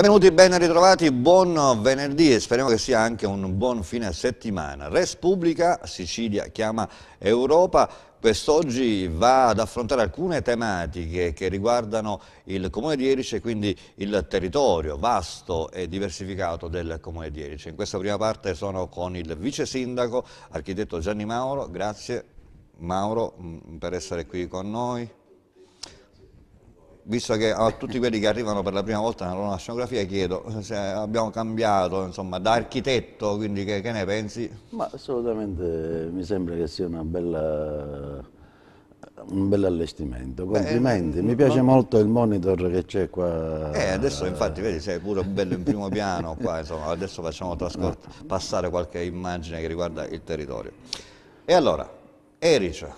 Benvenuti, ben ritrovati, buon venerdì e speriamo che sia anche un buon fine settimana. Res Pubblica, Sicilia chiama Europa, quest'oggi va ad affrontare alcune tematiche che riguardano il Comune di Erice, quindi il territorio vasto e diversificato del Comune di Erice. In questa prima parte sono con il vice sindaco, architetto Gianni Mauro, grazie Mauro mm, per essere qui con noi visto che a tutti quelli che arrivano per la prima volta nella loro scenografia chiedo se abbiamo cambiato insomma, da architetto, quindi che, che, ne pensi? Ma assolutamente mi sembra che sia bella, un bel allestimento, complimenti, Beh, mi piace no? molto il monitor che c'è qua. Eh, adesso infatti vedi sei pure bello in primo piano qua, insomma, adesso facciamo passare qualche immagine che riguarda il territorio. E allora, Erice,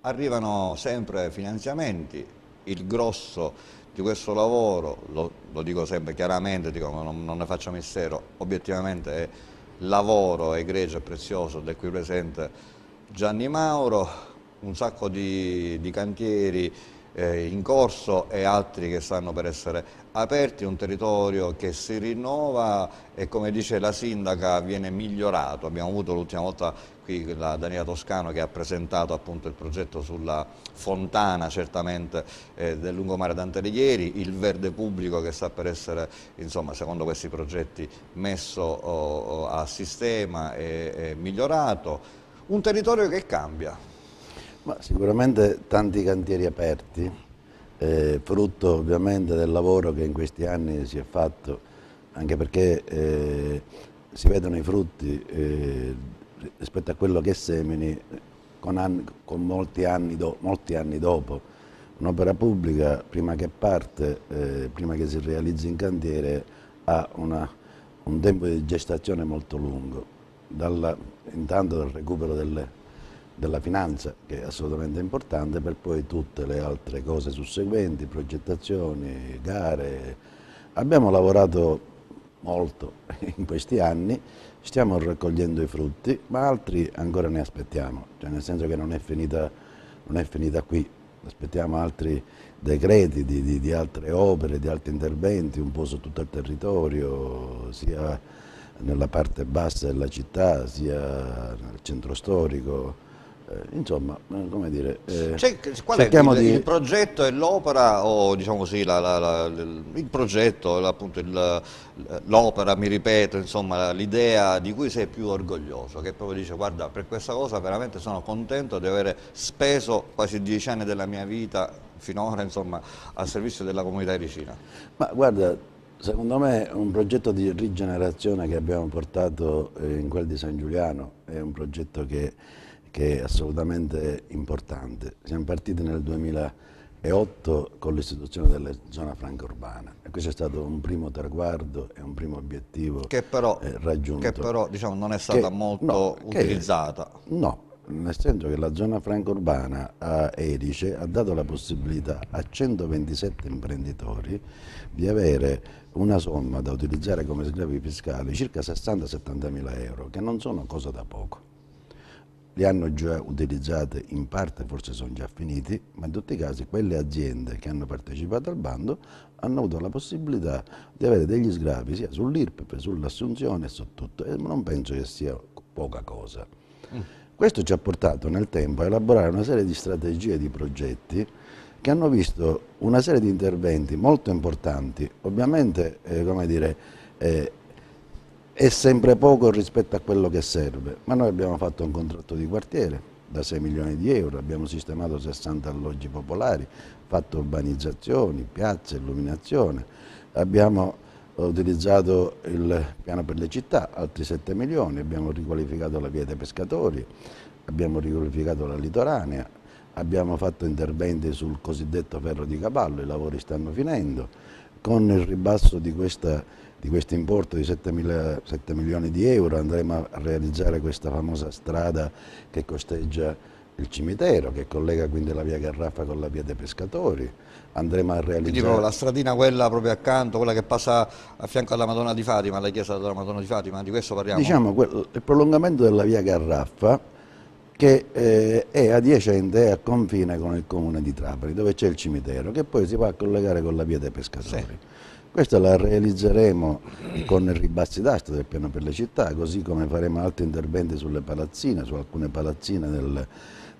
arrivano sempre finanziamenti, il grosso di questo lavoro, lo, lo dico sempre chiaramente, dico, non, non, ne faccio mistero, obiettivamente è lavoro egregio e prezioso del qui presente Gianni Mauro, un sacco di, di cantieri eh, in corso e altri che stanno per essere aperti, un territorio che si rinnova e come dice la sindaca viene migliorato, abbiamo avuto l'ultima volta qui la Daniela Toscano che ha presentato appunto il progetto sulla fontana certamente eh, del lungomare Dante Alighieri, il verde pubblico che sta per essere insomma secondo questi progetti messo oh, oh, a sistema e, e migliorato, un territorio che cambia. Ma sicuramente tanti cantieri aperti, eh, frutto ovviamente del lavoro che in questi anni si è fatto, anche perché eh, si vedono i frutti eh, rispetto a quello che semini con, anni, con molti, anni do, molti, anni dopo. Un'opera pubblica, prima che parte, eh, prima che si realizzi in cantiere, ha una, un tempo di gestazione molto lungo, dalla, intanto dal recupero delle, della finanza, che è assolutamente importante, per poi tutte le altre cose susseguenti, progettazioni, gare. Abbiamo lavorato molto in questi anni, stiamo raccogliendo i frutti, ma altri ancora ne aspettiamo, cioè nel senso che non è finita, non è finita qui, aspettiamo altri decreti di, di, di, altre opere, di altri interventi un po' su tutto il territorio, sia nella parte bassa della città, sia nel centro storico. Eh, insomma, eh, come dire... Eh, cioè, qual è il, di... il, progetto e l'opera o diciamo così, la, la, la, il progetto, appunto l'opera, mi ripeto, insomma, l'idea di cui sei più orgoglioso, che proprio dice guarda per questa cosa veramente sono contento di aver speso quasi dieci anni della mia vita finora insomma, al servizio della comunità vicina Ma guarda, secondo me un progetto di rigenerazione che abbiamo portato in quel di San Giuliano è un progetto che che è assolutamente importante. Siamo partiti nel 2008 con l'istituzione della zona franca urbana e questo è stato un primo traguardo e un primo obiettivo che però, eh, raggiunto. Che però diciamo, non è stata che, molto no, utilizzata. Che, no, nel senso che la zona franca urbana a eh, Edice ha dato la possibilità a 127 imprenditori di avere una somma da utilizzare come sgravi fiscali circa 60-70 mila euro, che non sono cosa da poco li hanno già utilizzate in parte, forse sono già finiti, ma in tutti i casi quelle aziende che hanno partecipato al bando hanno avuto la possibilità di avere degli sgravi sia sull'IRPEP, sull'assunzione e su tutto, e non penso che sia poca cosa. Mm. Questo ci ha portato nel tempo a elaborare una serie di strategie e di progetti che hanno visto una serie di interventi molto importanti, ovviamente eh, come dire, eh, è sempre poco rispetto a quello che serve, ma noi abbiamo fatto un contratto di quartiere da 6 milioni di euro, abbiamo sistemato 60 alloggi popolari, fatto urbanizzazioni, piazze, illuminazione, abbiamo utilizzato il piano per le città, altri 7 milioni, abbiamo riqualificato la via dei pescatori, abbiamo riqualificato la litoranea, abbiamo fatto interventi sul cosiddetto ferro di cavallo, i lavori stanno finendo, con il ribasso di questa di questo importo di 7, mila, 7 milioni di euro andremo a realizzare questa famosa strada che costeggia il cimitero che collega quindi la via Garraffa con la via dei pescatori andremo a realizzare quindi la stradina quella proprio accanto quella che passa a fianco alla Madonna di Fatima alla chiesa della Madonna di Fatima di questo parliamo diciamo il prolungamento della via Garraffa che eh, è adiacente e a confine con il comune di Trapani dove c'è il cimitero che poi si va a collegare con la via dei pescatori sì. Questa la realizzeremo con il ribassi d'asta del piano per le città, così come faremo altri interventi sulle palazzine, su alcune palazzine del,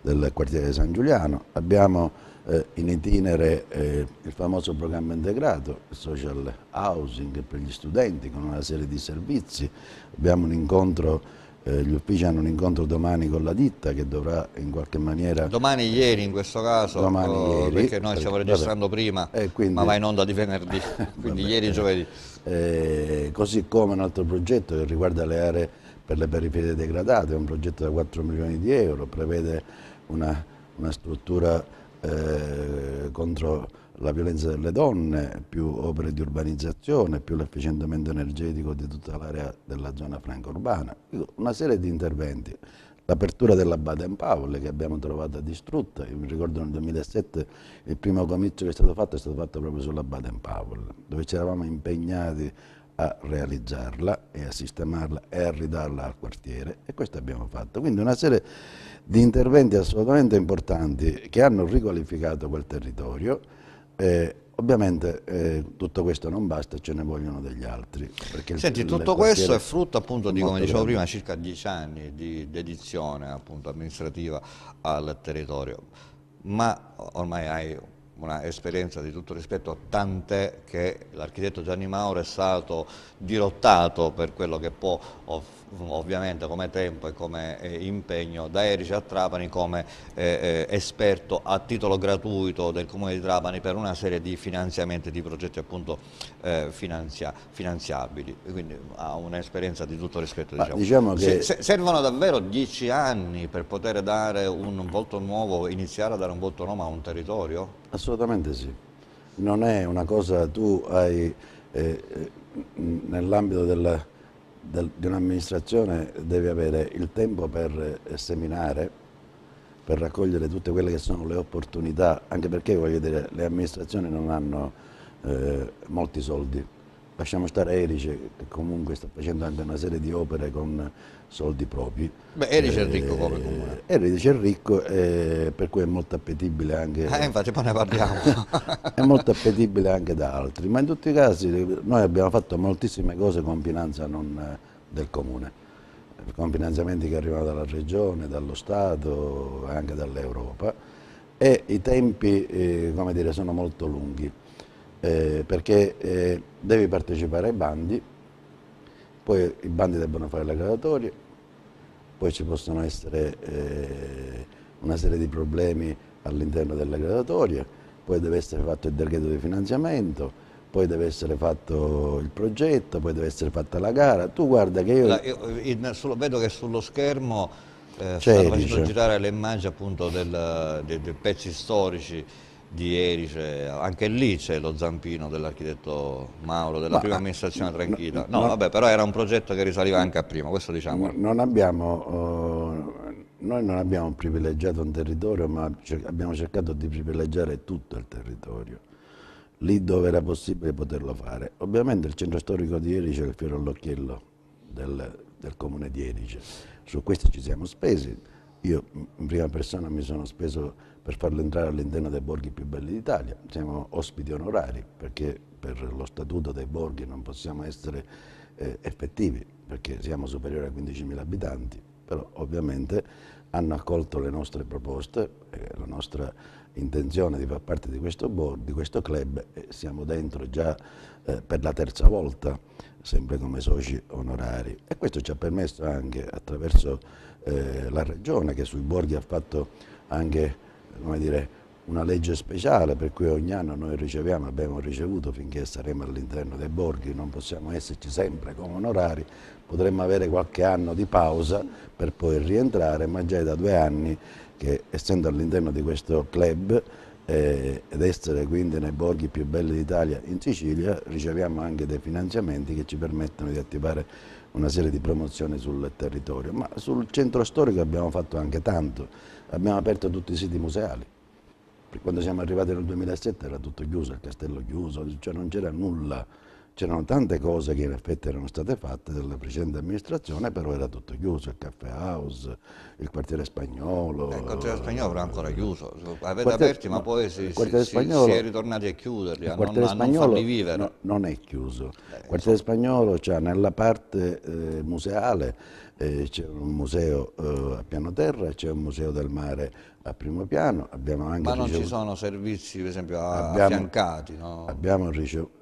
del quartiere di San Giuliano. Abbiamo eh, in itinere eh, il famoso programma integrato, il social housing per gli studenti con una serie di servizi. Abbiamo un incontro eh, gli uffici hanno un incontro domani con la ditta che dovrà in qualche maniera... Domani, ieri in questo caso, domani, oh, ieri, perché noi stiamo registrando vabbè, prima, eh, quindi, ma va in onda di venerdì, quindi vabbè, ieri giovedì. Eh, così come un altro progetto che riguarda le aree per le periferie degradate, è un progetto da 4 milioni di euro, prevede una, una struttura eh, contro la violenza delle donne, più opere di urbanizzazione, più l'efficientamento energetico di tutta l'area della zona franca urbana, una serie di interventi. L'apertura della Baden Powell che abbiamo trovato distrutta, io mi ricordo nel 2007 il primo comizio che è stato fatto è stato fatto proprio sulla Baden Powell, dove ci eravamo impegnati a realizzarla e a sistemarla e a ridarla al quartiere e questo abbiamo fatto. Quindi una serie di interventi assolutamente importanti che hanno riqualificato quel territorio eh, Ovviamente eh, tutto questo non basta, ce ne vogliono degli altri. Senti, tutto questo è frutto appunto di, come dicevo prima, circa dieci anni di dedizione appunto, amministrativa al territorio, ma ormai hai un'esperienza di tutto rispetto, tant'è che l'architetto Gianni Mauro è stato dirottato per quello che può offrire ovviamente come tempo e come eh, impegno da Erice a Trapani come eh, eh, esperto a titolo gratuito del Comune di Trapani per una serie di finanziamenti di progetti appunto eh, finanzia, finanziabili quindi ha un'esperienza di tutto rispetto diciamo. diciamo che... se, se, servono davvero dieci anni per poter dare un volto nuovo iniziare a dare un volto nuovo a un territorio? Assolutamente sì non è una cosa tu hai eh, eh, nell'ambito della di un'amministrazione deve avere il tempo per eh, seminare, per raccogliere tutte quelle che sono le opportunità, anche perché voglio dire, le amministrazioni non hanno eh, molti soldi lasciamo stare Erice che comunque sta facendo anche una serie di opere con soldi propri. Beh, Erice eh, è ricco come comune. Erice è ricco eh, per cui è molto appetibile anche... Eh, infatti poi ne parliamo. è molto appetibile anche da altri, ma in tutti i casi noi abbiamo fatto moltissime cose con finanza non eh, del comune, con finanziamenti che arrivano dalla regione, dallo Stato e anche dall'Europa e i tempi eh, dire, sono molto lunghi eh, perché eh, devi partecipare ai bandi, poi i bandi debbono fare le gradatorie, poi ci possono essere eh, una serie di problemi all'interno delle gradatorie, poi deve essere fatto il decreto di finanziamento, poi deve essere fatto il progetto, poi deve essere fatta la gara. Tu guarda che io... La, io in, sullo, vedo che sullo schermo eh, cioè, stanno facendo girare le immagini appunto dei pezzi storici di ieri, anche lì c'è lo zampino dell'architetto Mauro, della Ma, prima amministrazione tranquilla. No, no, vabbè, però era un progetto che risaliva anche a prima, questo diciamo. Non abbiamo, eh, noi non abbiamo privilegiato un territorio, ma abbiamo cercato di privilegiare tutto il territorio, lì dove era possibile poterlo fare. Ovviamente il centro storico di Erice è il fiore all'occhiello del, del comune di Erice, su questo ci siamo spesi, io in prima persona mi sono speso per farlo entrare all'interno dei borghi più belli d'Italia. Siamo ospiti onorari perché per lo statuto dei borghi non possiamo essere eh, effettivi perché siamo superiori a 15.000 abitanti, però ovviamente hanno accolto le nostre proposte, eh, la nostra intenzione di far parte di questo board, di questo club, eh, siamo dentro già eh, per la terza volta, sempre come soci onorari. E questo ci ha permesso anche attraverso eh, la Regione che sui borghi ha fatto anche come dire, una legge speciale per cui ogni anno noi riceviamo, abbiamo ricevuto finché saremo all'interno dei borghi, non possiamo esserci sempre come onorari, potremmo avere qualche anno di pausa per poi rientrare, ma già è da due anni che essendo all'interno di questo club eh, ed essere quindi nei borghi più belli d'Italia in Sicilia, riceviamo anche dei finanziamenti che ci permettono di attivare una serie di promozioni sul territorio, ma sul centro storico abbiamo fatto anche tanto abbiamo aperto tutti i siti museali. Quando siamo arrivati nel 2007 era tutto chiuso, il castello chiuso, cioè non c'era nulla. C'erano tante cose che in effetti erano state fatte dalla precedente amministrazione, però era tutto chiuso, il caffè house, il quartiere spagnolo. Eh, il quartiere spagnolo era ancora chiuso, avete quartiere, aperti ma poi si, si, spagnolo, si, è ritornati a chiuderli, a non, a non farli vivere. No, non è chiuso. Eh, il quartiere insomma. spagnolo cioè, nella parte eh, museale eh, c'è un museo eh, a piano terra, c'è un museo del mare a primo piano. Abbiamo anche Ma non ricevuto... ci sono servizi, per esempio, abbiamo, affiancati? No? Abbiamo ricevuto...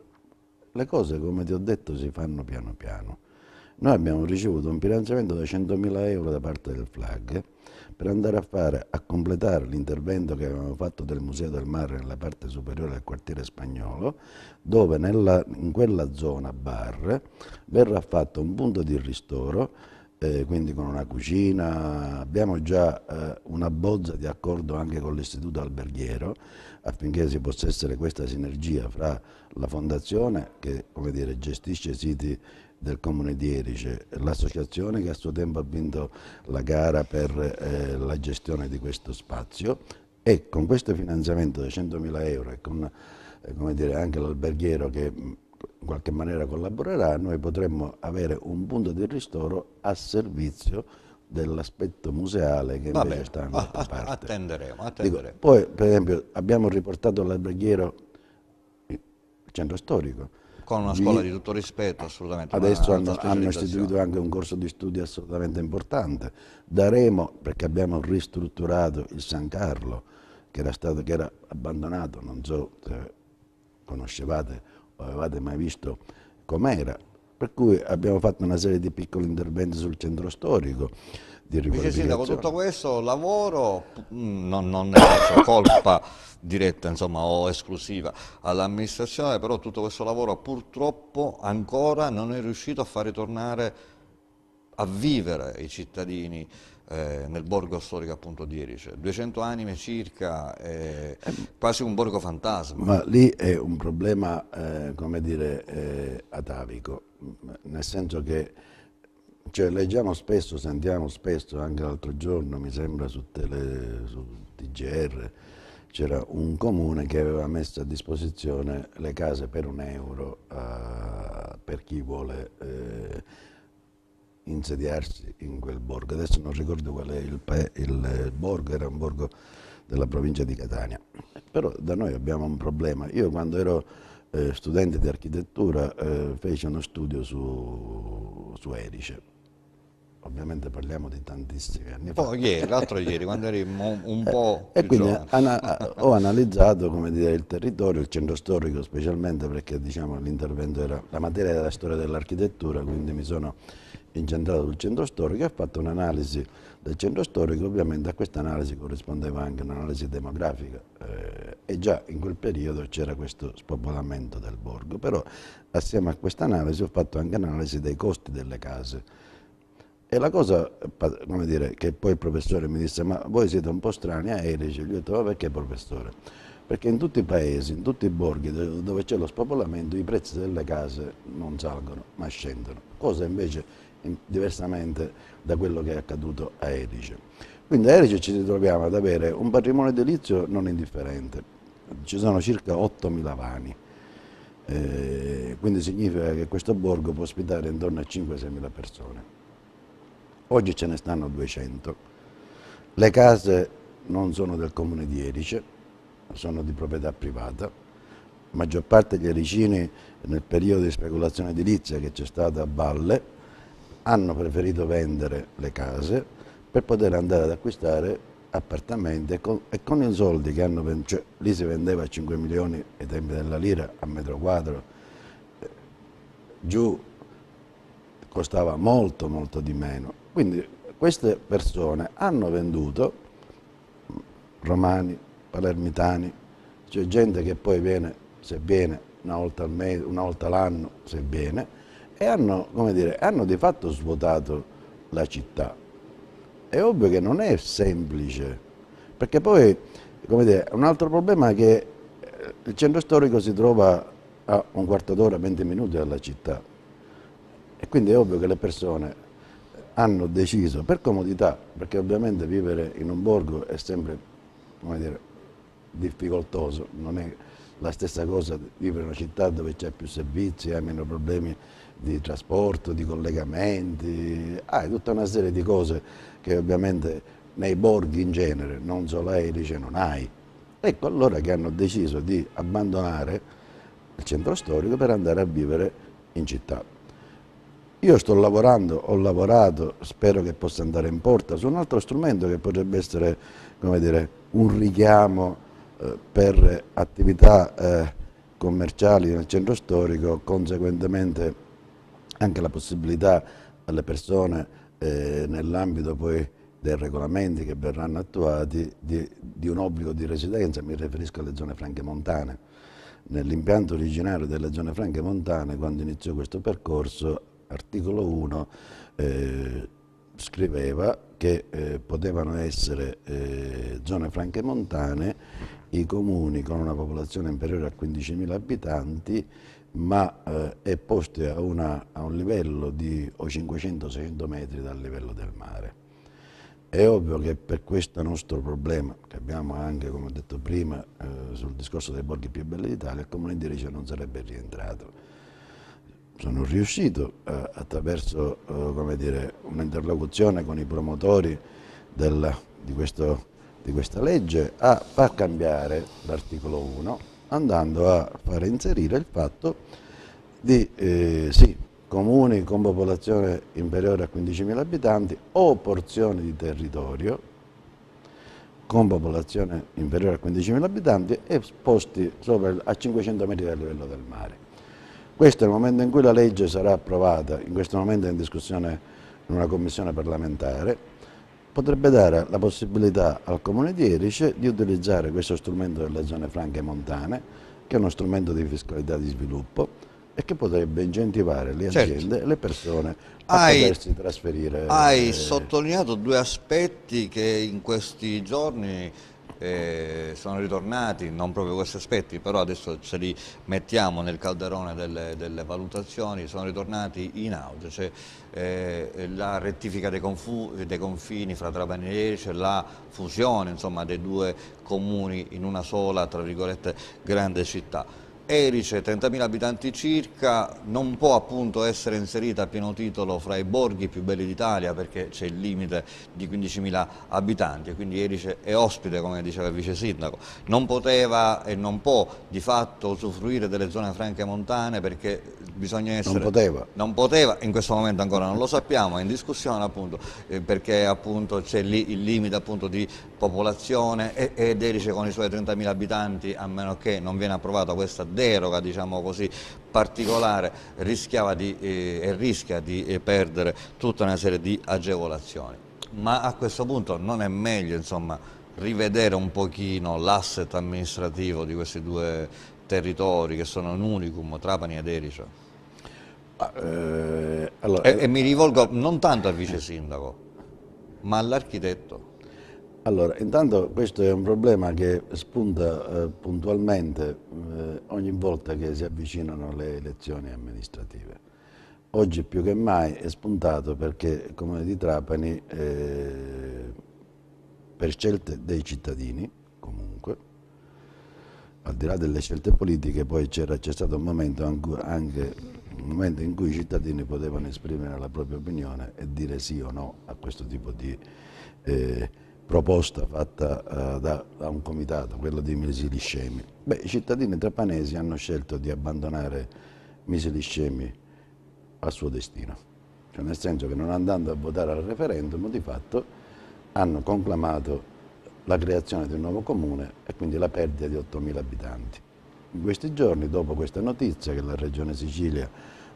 Le cose, come ti ho detto, si fanno piano piano. Noi abbiamo ricevuto un finanziamento da 100.000 euro da parte del FLAG per andare a fare, a completare l'intervento che avevamo fatto del Museo del Mare nella parte superiore del quartiere spagnolo, dove nella, in quella zona bar verrà fatto un punto di ristoro eh, quindi con una cucina, abbiamo già eh, una bozza di accordo anche con l'istituto alberghiero affinché si possa essere questa sinergia fra la fondazione che dire, gestisce i siti del comune di Erice, l'associazione che a suo tempo ha vinto la gara per eh, la gestione di questo spazio e con questo finanziamento di 100.000 euro e con eh, dire, anche l'alberghiero che in qualche maniera collaborerà, noi potremmo avere un punto di ristoro a servizio dell'aspetto museale che Vabbè, invece sta in a, parte. Attenderemo, attenderemo. Dico, poi, per esempio, abbiamo riportato l'alberghiero il centro storico. Con una scuola di tutto rispetto, assolutamente. Adesso hanno, hanno istituito anche un corso di studio assolutamente importante. Daremo, perché abbiamo ristrutturato il San Carlo, che era, stato, che era abbandonato, non so se conoscevate avevate mai visto com'era. Per cui abbiamo fatto una serie di piccoli interventi sul centro storico di Vice Sindaco, tutto questo lavoro mm, non, non è colpa diretta insomma, o esclusiva all'amministrazione, però tutto questo lavoro purtroppo ancora non è riuscito a far ritornare a vivere i cittadini eh, nel borgo storico appunto di Erice. 200 anime circa, eh, quasi un borgo fantasma. Ma lì è un problema, eh, come dire, eh, atavico, nel senso che cioè, leggiamo spesso, sentiamo spesso, anche l'altro giorno mi sembra su, tele, su TGR, c'era un comune che aveva messo a disposizione le case per un euro eh, per chi vuole eh, insediarsi in quel borgo. Adesso non ricordo qual è il, il borgo, era un borgo della provincia di Catania. Però da noi abbiamo un problema. Io quando ero eh, studente di architettura eh, feci uno studio su, su Erice ovviamente parliamo di tantissimi anni fa. Poi ieri, l'altro ieri, quando eri un po' eh, E quindi ana ho analizzato dire, il territorio, il centro storico specialmente perché diciamo, l'intervento era, la materia della storia dell'architettura, quindi mi sono incentrato sul centro storico e ha fatto un'analisi del centro storico, ovviamente a questa analisi corrispondeva anche un'analisi demografica eh, e già in quel periodo c'era questo spopolamento del borgo, però assieme a questa analisi ho fatto anche un'analisi dei costi delle case e la cosa, come dire, che poi il professore mi disse, ma voi siete un po' strani a Erice, gli ho detto, ma perché professore? Perché in tutti i paesi, in tutti i borghi dove c'è lo spopolamento, i prezzi delle case non salgono, ma scendono, cosa invece diversamente da quello che è accaduto a Erice. Quindi a Erice ci ritroviamo ad avere un patrimonio edilizio non indifferente, ci sono circa 8.000 vani, eh, quindi significa che questo borgo può ospitare intorno a 5-6.000 persone. Oggi ce ne stanno 200. Le case non sono del comune di Erice, sono di proprietà privata, la maggior parte degli ericini nel periodo di speculazione edilizia che c'è stata a Valle hanno preferito vendere le case per poter andare ad acquistare appartamenti e con, e con i soldi che hanno, cioè, lì si vendeva a 5 milioni ai tempi della lira a metro quadro, giù costava molto molto di meno. Quindi queste persone hanno venduto mm, romani, palermitani, cioè gente che poi viene, se viene, una volta, all'anno mese, se viene, e hanno, dire, hanno di fatto svuotato la città. È ovvio che non è semplice, perché poi dire, un altro problema è che eh, il centro storico si trova a un quarto d'ora, 20 minuti dalla città e quindi è ovvio che le persone hanno deciso per comodità, perché ovviamente vivere in un borgo è sempre dire, difficoltoso, non è la stessa cosa vivere in una città dove c'è più servizi, hai meno problemi di trasporto, di collegamenti, ah, tutta una serie di cose che ovviamente nei borghi in genere, non solo aerei, non hai. Ecco allora che hanno deciso di abbandonare il centro storico per andare a vivere in città. Io sto lavorando, ho lavorato, spero che possa andare in porta, su un altro strumento che potrebbe essere dire, un richiamo eh, per attività eh, commerciali nel centro storico, conseguentemente anche la possibilità alle persone eh, nell'ambito poi dei regolamenti che verranno attuati di, di, un obbligo di residenza, mi riferisco alle zone franche montane. Nell'impianto originario delle zone franche montane, quando iniziò questo percorso, articolo 1 eh, scriveva che eh, potevano essere eh, zone franche montane i comuni con una popolazione inferiore a 15.000 abitanti ma eh, è posto a, una, a, un livello di 500-600 metri dal livello del mare. È ovvio che per questo nostro problema, che abbiamo anche, come ho detto prima, eh, sul discorso dei borghi più belli d'Italia, il Comune di Reggio non sarebbe rientrato. Sono riuscito, eh, attraverso eh, un'interlocuzione con i promotori del, di, questo, di questa legge, a far cambiare l'articolo 1 andando a far inserire il fatto di eh, sì, comuni con popolazione inferiore a 15.000 abitanti o porzioni di territorio con popolazione inferiore a 15.000 abitanti esposti posti sopra, a 500 metri dal livello del mare. Questo è il momento in cui la legge sarà approvata, in questo momento è in discussione in una commissione parlamentare, potrebbe dare la possibilità al Comune di Erice di utilizzare questo strumento delle zone franche montane, che è uno strumento di fiscalità di sviluppo, e che potrebbe incentivare le certo. aziende e le persone a hai, potersi trasferire. Hai eh... sottolineato due aspetti che in questi giorni eh, sono ritornati, non proprio questi aspetti, però adesso ce li mettiamo nel calderone delle, delle valutazioni, sono ritornati in auge, cioè, eh, la rettifica dei, dei, confini fra Trapani e Lecce, la fusione insomma, dei due comuni in una sola tra virgolette, grande città. Erice, 30.000 abitanti circa, non può appunto essere inserita a pieno titolo fra i borghi più belli d'Italia perché c'è il limite di 15.000 abitanti e quindi Erice è ospite, come diceva il vice sindaco. Non poteva e non può di fatto usufruire delle zone franche montane perché bisogna essere... Non poteva. Non poteva, in questo momento ancora non lo sappiamo, è in discussione appunto, eh, perché appunto c'è lì il limite appunto di popolazione ed Erice con i suoi 30.000 abitanti, a meno che non viene approvata questa decisione, deroga diciamo così, particolare rischiava di, eh, e rischia di eh, perdere tutta una serie di agevolazioni. Ma a questo punto non è meglio insomma, rivedere un pochino l'asset amministrativo di questi due territori che sono un unicum, Trapani ed Erice? Ah, eh, allora, e, eh, e mi rivolgo non tanto al vice sindaco, ma all'architetto. Allora, intanto questo è un problema che spunta eh, puntualmente eh, ogni volta che si avvicinano le elezioni amministrative. Oggi più che mai è spuntato perché il Comune di Trapani, eh, per scelte dei cittadini comunque, al di là delle scelte politiche, poi c'è stato un momento anche un momento in cui i cittadini potevano esprimere la propria opinione e dire sì o no a questo tipo di... Eh, proposta fatta uh, da, da, un comitato, quello dei Misili Scemi. Beh, i cittadini trapanesi hanno scelto di abbandonare Misili Scemi al suo destino, cioè nel senso che non andando a votare al referendum di fatto hanno conclamato la creazione di un nuovo comune e quindi la perdita di 8.000 abitanti. In questi giorni, dopo questa notizia che la Regione Sicilia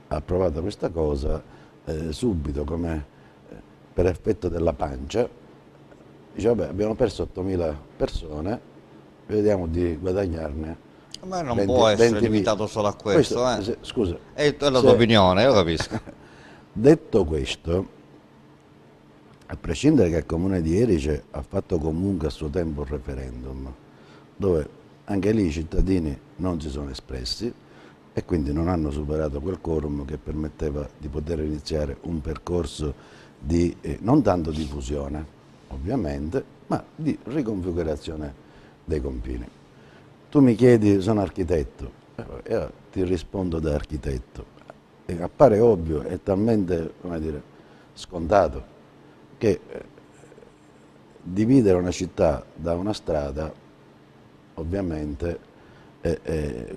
ha approvato questa cosa, eh, subito come eh, per effetto della pancia dice vabbè abbiamo perso 8.000 persone, vediamo di guadagnarne ma non 20, può essere limitato solo a questo, questo eh. se, scusa. È la tua opinione, io capisco. Detto questo, a prescindere che il comune di Erice ha fatto comunque a suo tempo un referendum, dove anche lì i cittadini non si sono espressi e quindi non hanno superato quel quorum che permetteva di poter iniziare un percorso di, eh, non tanto di fusione, ovviamente, ma di riconfigurazione dei confini. Tu mi chiedi, sono architetto, eh, io ti rispondo da architetto. E appare ovvio, è talmente dire, scontato, che eh, dividere una città da una strada, ovviamente, è, è,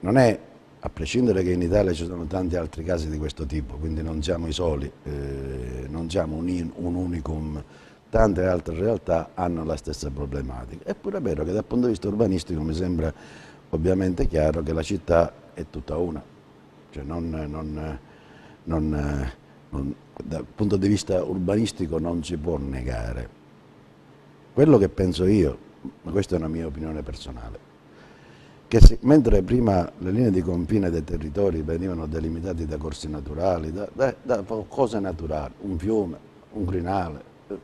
non è a prescindere che in Italia ci sono tanti altri casi di questo tipo, quindi non siamo i soli, eh, non siamo un, in, un, unicum, tante altre realtà hanno la stessa problematica. Eppure è vero che dal punto di vista urbanistico mi sembra ovviamente chiaro che la città è tutta una, cioè non, non, non, dal punto di vista urbanistico non si può negare. Quello che penso io, ma questa è una mia opinione personale, che si, mentre prima le linee di confine dei territori venivano delimitate da corsi naturali, da, da, da cose naturali, un fiume, un crinale. Eh,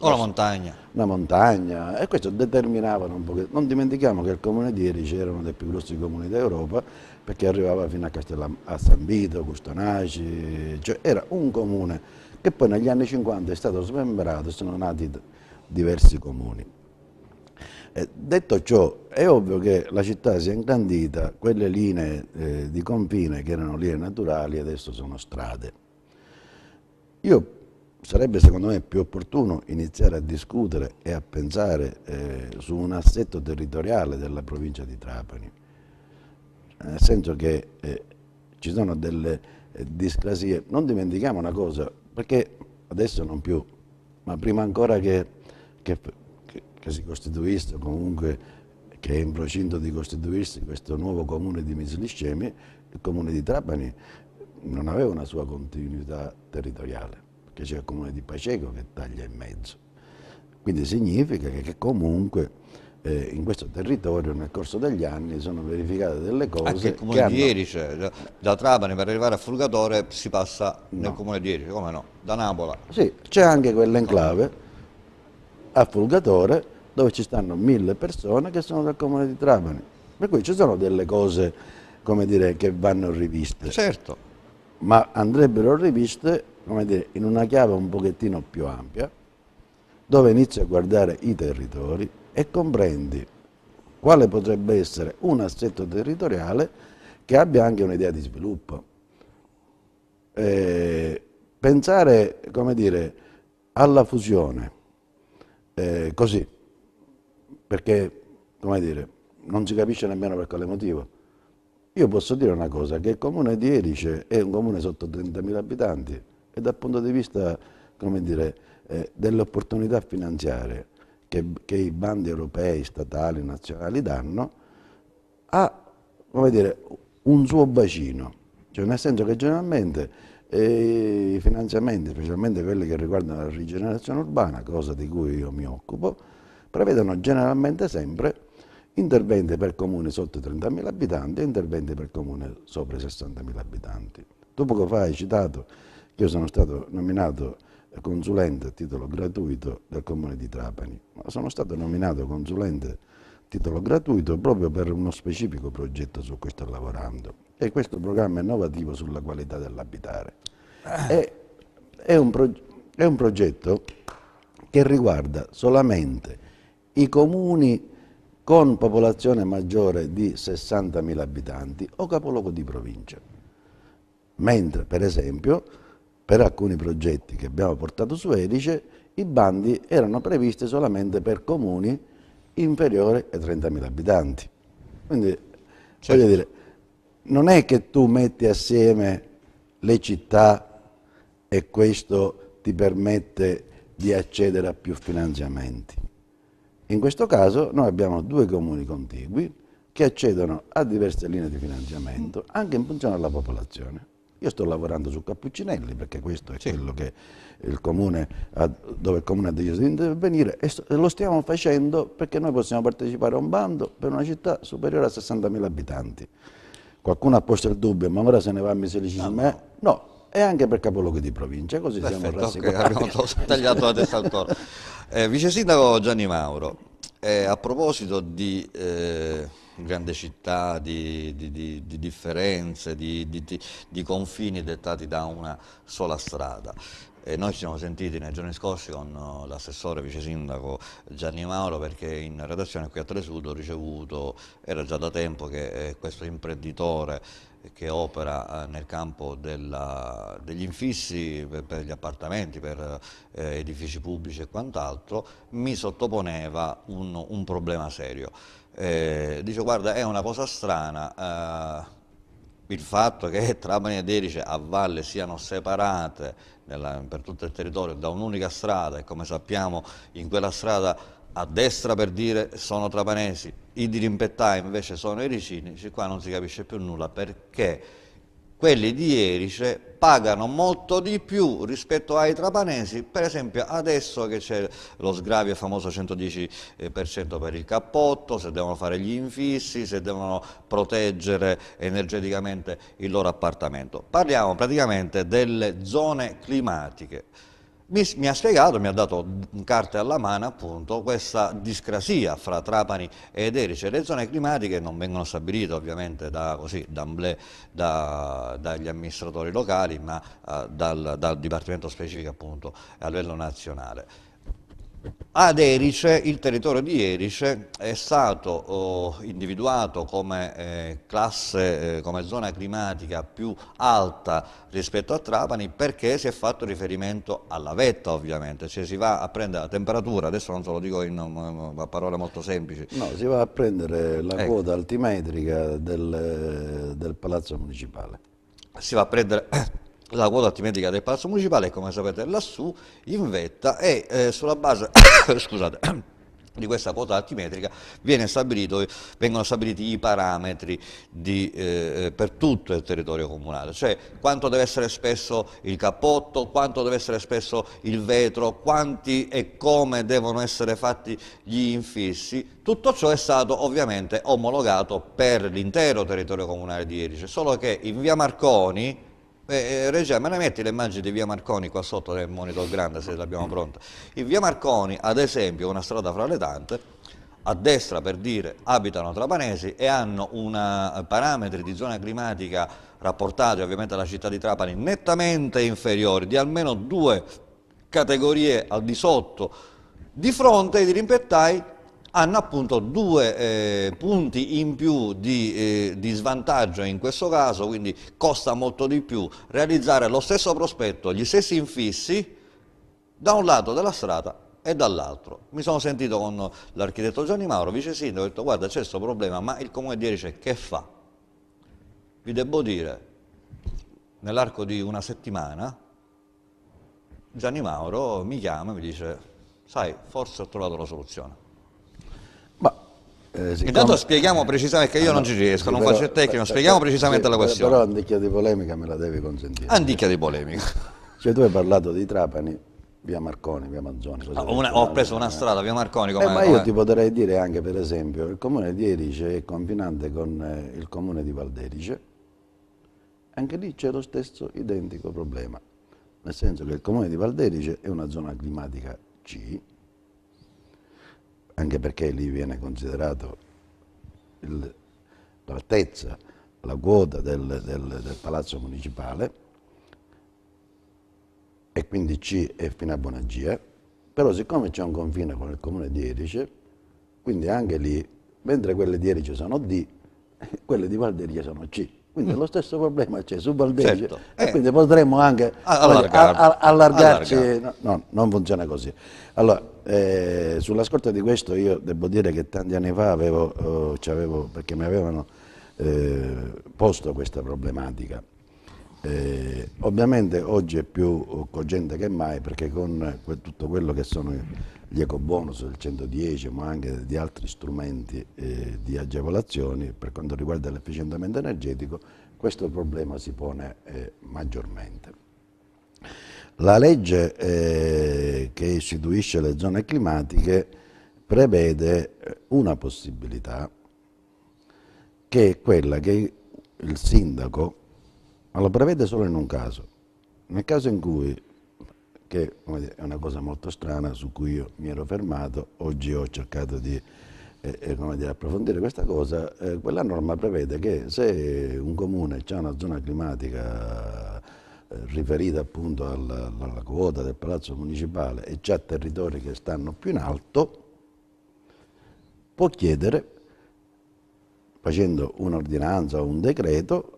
o la montagna. Una montagna, e questo determinava un po'. Non dimentichiamo che il comune di Erice era uno dei più grossi comuni d'Europa, perché arrivava fino a, Castella, a San Vito, Custonaci, cioè era un comune che poi negli anni 50 è stato smembrato e sono nati diversi comuni. Eh, detto ciò, è ovvio che la città si è ingrandita, quelle linee eh, di confine che erano linee naturali adesso sono strade. Io sarebbe secondo me più opportuno iniziare a discutere e a pensare eh, su un assetto territoriale della provincia di Trapani, nel senso che eh, ci sono delle eh, discrasie. Non dimentichiamo una cosa, perché adesso non più, ma prima ancora che, che che si costituisse o comunque che è in procinto di costituirsi questo nuovo comune di Misliscemi, il comune di Trapani non aveva una sua continuità territoriale, perché c'è il comune di Paceco che taglia in mezzo. Quindi significa che, comunque eh, in questo territorio nel corso degli anni sono verificate delle cose Anche il comune hanno... di Erice, cioè, da, da Trapani per arrivare a Fulgatore si passa no. nel comune di Erice, come no? Da Napola. Sì, c'è anche quell'enclave a Fulgatore dove ci stanno mille persone che sono del comune di Trapani. Per cui ci sono delle cose, dire, che vanno riviste. Certo. Ma andrebbero riviste, dire, in una chiave un pochettino più ampia, dove inizi a guardare i territori e comprendi quale potrebbe essere un assetto territoriale che abbia anche un'idea di sviluppo. Eh, pensare, come dire, alla fusione, eh, così, perché, come dire, non si capisce nemmeno per quale motivo. Io posso dire una cosa, che il comune di Erice è un comune sotto 30.000 abitanti e dal punto di vista, come dire, eh, delle opportunità finanziarie che, che, i bandi europei, statali, nazionali danno, ha, come dire, un suo bacino. Cioè, nel senso che generalmente eh, i finanziamenti, specialmente quelli che riguardano la rigenerazione urbana, cosa di cui io mi occupo, prevedono generalmente sempre interventi per comune sotto i 30.000 abitanti e interventi per comune sopra i 60.000 abitanti. Tu poco fa hai citato che io sono stato nominato consulente a titolo gratuito del comune di Trapani, ma sono stato nominato consulente a titolo gratuito proprio per uno specifico progetto su cui sto lavorando e questo programma innovativo sulla qualità dell'abitare. Ah. È, è, è un progetto che riguarda solamente i comuni con popolazione maggiore di 60.000 abitanti o capoluogo di provincia. Mentre, per esempio, per alcuni progetti che abbiamo portato su Edice, i bandi erano previsti solamente per comuni inferiori ai 30.000 abitanti. Quindi, certo. voglio dire, non è che tu metti assieme le città e questo ti permette di accedere a più finanziamenti. In questo caso noi abbiamo due comuni contigui che accedono a diverse linee di finanziamento anche in funzione della popolazione. Io sto lavorando su Cappuccinelli perché questo è sì. quello il ha, dove il Comune ha deciso di intervenire e lo stiamo facendo perché noi possiamo partecipare a un bando per una città superiore a 60.000 abitanti. Qualcuno ha posto il dubbio, ma ora se ne va a Miselicisme? No, no. Eh, no, è anche per capoluogo di provincia, così Perfetto, siamo rassicurati. Okay, abbiamo tagliato la testa al toro. Eh, Vice Sindaco Gianni Mauro, eh, a proposito di eh, grande città, di, di, di, di differenze, di, confini dettati da una sola strada, eh, noi ci siamo sentiti nei giorni scorsi con eh, l'assessore vice sindaco Gianni Mauro perché in redazione qui a Telesud ho ricevuto, era già da tempo che eh, questo imprenditore che opera eh, nel campo della, degli infissi per, per, gli appartamenti, per eh, edifici pubblici e quant'altro, mi sottoponeva un, un problema serio. Eh, dice guarda è una cosa strana, eh, il fatto che Trapani e Derice a valle siano separate nella, per tutto il territorio da un'unica strada e come sappiamo in quella strada a destra per dire sono trapanesi, i di Rimpettà invece sono ericini, qua non si capisce più nulla perché quelli di Erice pagano molto di più rispetto ai trapanesi, per esempio adesso che c'è lo sgravio famoso 110% eh, per il cappotto, se devono fare gli infissi, se devono proteggere energeticamente il loro appartamento. Parliamo praticamente delle zone climatiche. Mi, mi, ha spiegato, mi ha dato carte alla mano appunto questa discrasia fra Trapani ed Erice. Le zone climatiche non vengono stabilite ovviamente da, così, da, dagli amministratori locali ma eh, dal, dal Dipartimento specifico appunto a livello nazionale. Ad Erice, il territorio di Erice è stato oh, individuato come, eh, classe, eh, come zona climatica più alta rispetto a Trapani perché si è fatto riferimento alla vetta ovviamente, cioè si va a prendere la temperatura, adesso non se lo dico in, in mm, parole molto semplici. No, si va a prendere la ecco. quota altimetrica del, del palazzo municipale. Si va a prendere la quota altimetrica del Palazzo Municipale, come sapete lassù, in vetta e eh, sulla base scusate, di questa quota altimetrica vengono stabiliti i parametri di, eh, eh, per tutto il territorio comunale, cioè quanto deve essere spesso il cappotto, quanto deve essere spesso il vetro, quanti e come devono essere fatti gli infissi, tutto ciò è stato ovviamente omologato per l'intero territorio comunale di Erice, solo che in via Marconi Beh, eh, Regia, me ne metti le immagini di via Marconi qua sotto nel monitor grande se l'abbiamo pronta. In via Marconi, ad esempio, una strada fra le tante, a destra per dire abitano trapanesi e hanno una, eh, parametri di zona climatica rapportati ovviamente alla città di Trapani nettamente inferiori di almeno due categorie al di sotto di fronte ai dirimpettai hanno appunto due eh, punti in più di, eh, di, svantaggio in questo caso, quindi costa molto di più realizzare lo stesso prospetto, gli stessi infissi, da un lato della strada e dall'altro. Mi sono sentito con l'architetto Gianni Mauro, vice sindaco, ho detto guarda c'è questo problema, ma il comune di Erice che fa? Vi devo dire, nell'arco di una settimana, Gianni Mauro mi chiama e mi dice sai, forse ho trovato la soluzione eh, Intanto spieghiamo precisamente, perché io allora, ah, non ci riesco, sì, non però, faccio il tecnico, spieghiamo precisamente sì, la questione. Però Andicchia di polemica me la devi consentire. Andicchia di polemica. Cioè tu hai parlato di Trapani, via Marconi, via Manzoni. Ah, una, ho preso una strada, via Marconi. Eh, come, eh, ma io ti potrei dire anche per esempio, il comune di Erice è confinante con eh, il comune di Valderice, anche lì c'è lo stesso identico problema, nel senso che il comune di Valderice è una zona climatica C, anche perché lì viene considerato l'altezza, la quota del, del, del palazzo municipale, e quindi C è fino a Bonagia, però siccome c'è un confine con il comune di Erice, quindi anche lì, mentre quelle di Erice sono D, quelle di Valderice sono C. Quindi mm. lo stesso problema c'è su Valderice certo. e eh. quindi potremmo anche allargarci. allargarci. No, no, non funziona così. Allora, eh, sulla scorta di questo io devo dire che tanti anni fa avevo, eh, avevo perché mi avevano eh, posto questa problematica. Eh, ovviamente oggi è più cogente che mai perché con tutto quello che sono gli ecobonus del 110 ma anche di altri strumenti eh, di agevolazioni per quanto riguarda l'efficientamento energetico questo problema si pone eh, maggiormente. La legge eh, che istituisce le zone climatiche prevede una possibilità che è quella che il sindaco, ma lo prevede solo in un caso, nel caso in cui, che è una cosa molto strana su cui io mi ero fermato, oggi ho cercato di eh, eh dire, approfondire questa cosa, eh, quella norma prevede che se un comune ha una zona climatica riferita appunto alla, alla quota del palazzo municipale e già territori che stanno più in alto, può chiedere, facendo un'ordinanza o un decreto,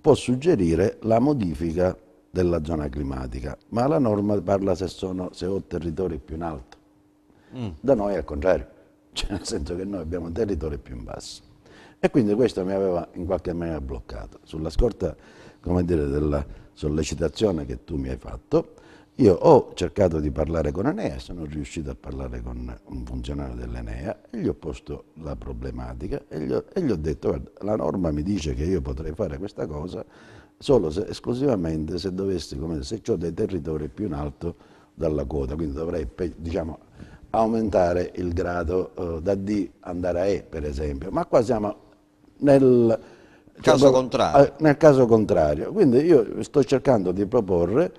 può suggerire la modifica della zona climatica, ma la norma parla se, sono, se ho territori più in alto. Mm. Da noi è al contrario, cioè nel senso che noi abbiamo territori più in basso. E quindi questo mi aveva in qualche maniera bloccato. Sulla scorta come dire, della sollecitazione che tu mi hai fatto, io ho cercato di parlare con Enea, sono riuscito a parlare con un funzionario dell'Enea e gli ho posto la problematica e gli ho, e gli ho detto guarda, la norma mi dice che io potrei fare questa cosa solo se, esclusivamente se dovessi, come se ho dei territori più in alto dalla quota, quindi dovrei diciamo, aumentare il grado eh, da D andare a E per esempio, ma qua siamo nel caso cioè, contrario. Eh, nel caso contrario. Quindi io sto cercando di proporre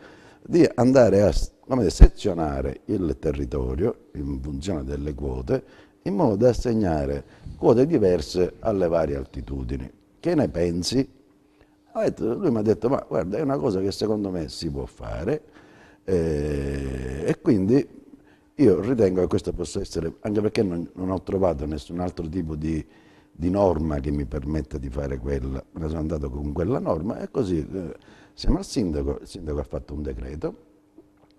di andare a come dire, sezionare il territorio in funzione delle quote in modo da assegnare quote diverse alle varie altitudini. Che ne pensi? Lui mi ha detto, ma guarda, è una cosa che secondo me si può fare eh, e quindi io ritengo che questo possa essere, anche perché non, non ho trovato nessun altro tipo di di norma che mi permetta di fare quella, me ne sono andato con quella norma e così eh, siamo al sindaco, il sindaco ha fatto un decreto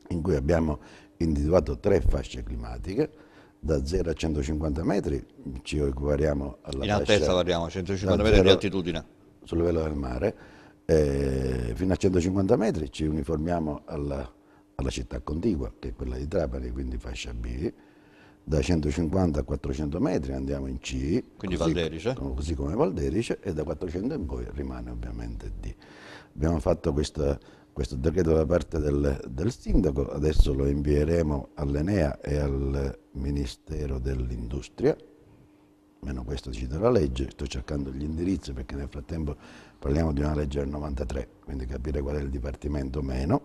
in cui abbiamo individuato tre fasce climatiche, da 0 a 150 metri ci equivaliamo alla in fascia... In altezza parliamo, 150 metri di altitudine. Sul livello del mare, eh, fino a 150 metri ci uniformiamo alla, alla città contigua, che è quella di Trapani, quindi fascia B, da 150 a 400 metri andiamo in C, quindi così, Valderice. così come Valderice e da 400 in poi rimane ovviamente D. Abbiamo fatto questa, questo decreto da parte del, del, sindaco, adesso lo invieremo all'Enea e al Ministero dell'Industria, meno questo ci dà la legge, sto cercando gli indirizzi perché nel frattempo parliamo di una legge del 93, quindi capire qual è il dipartimento meno.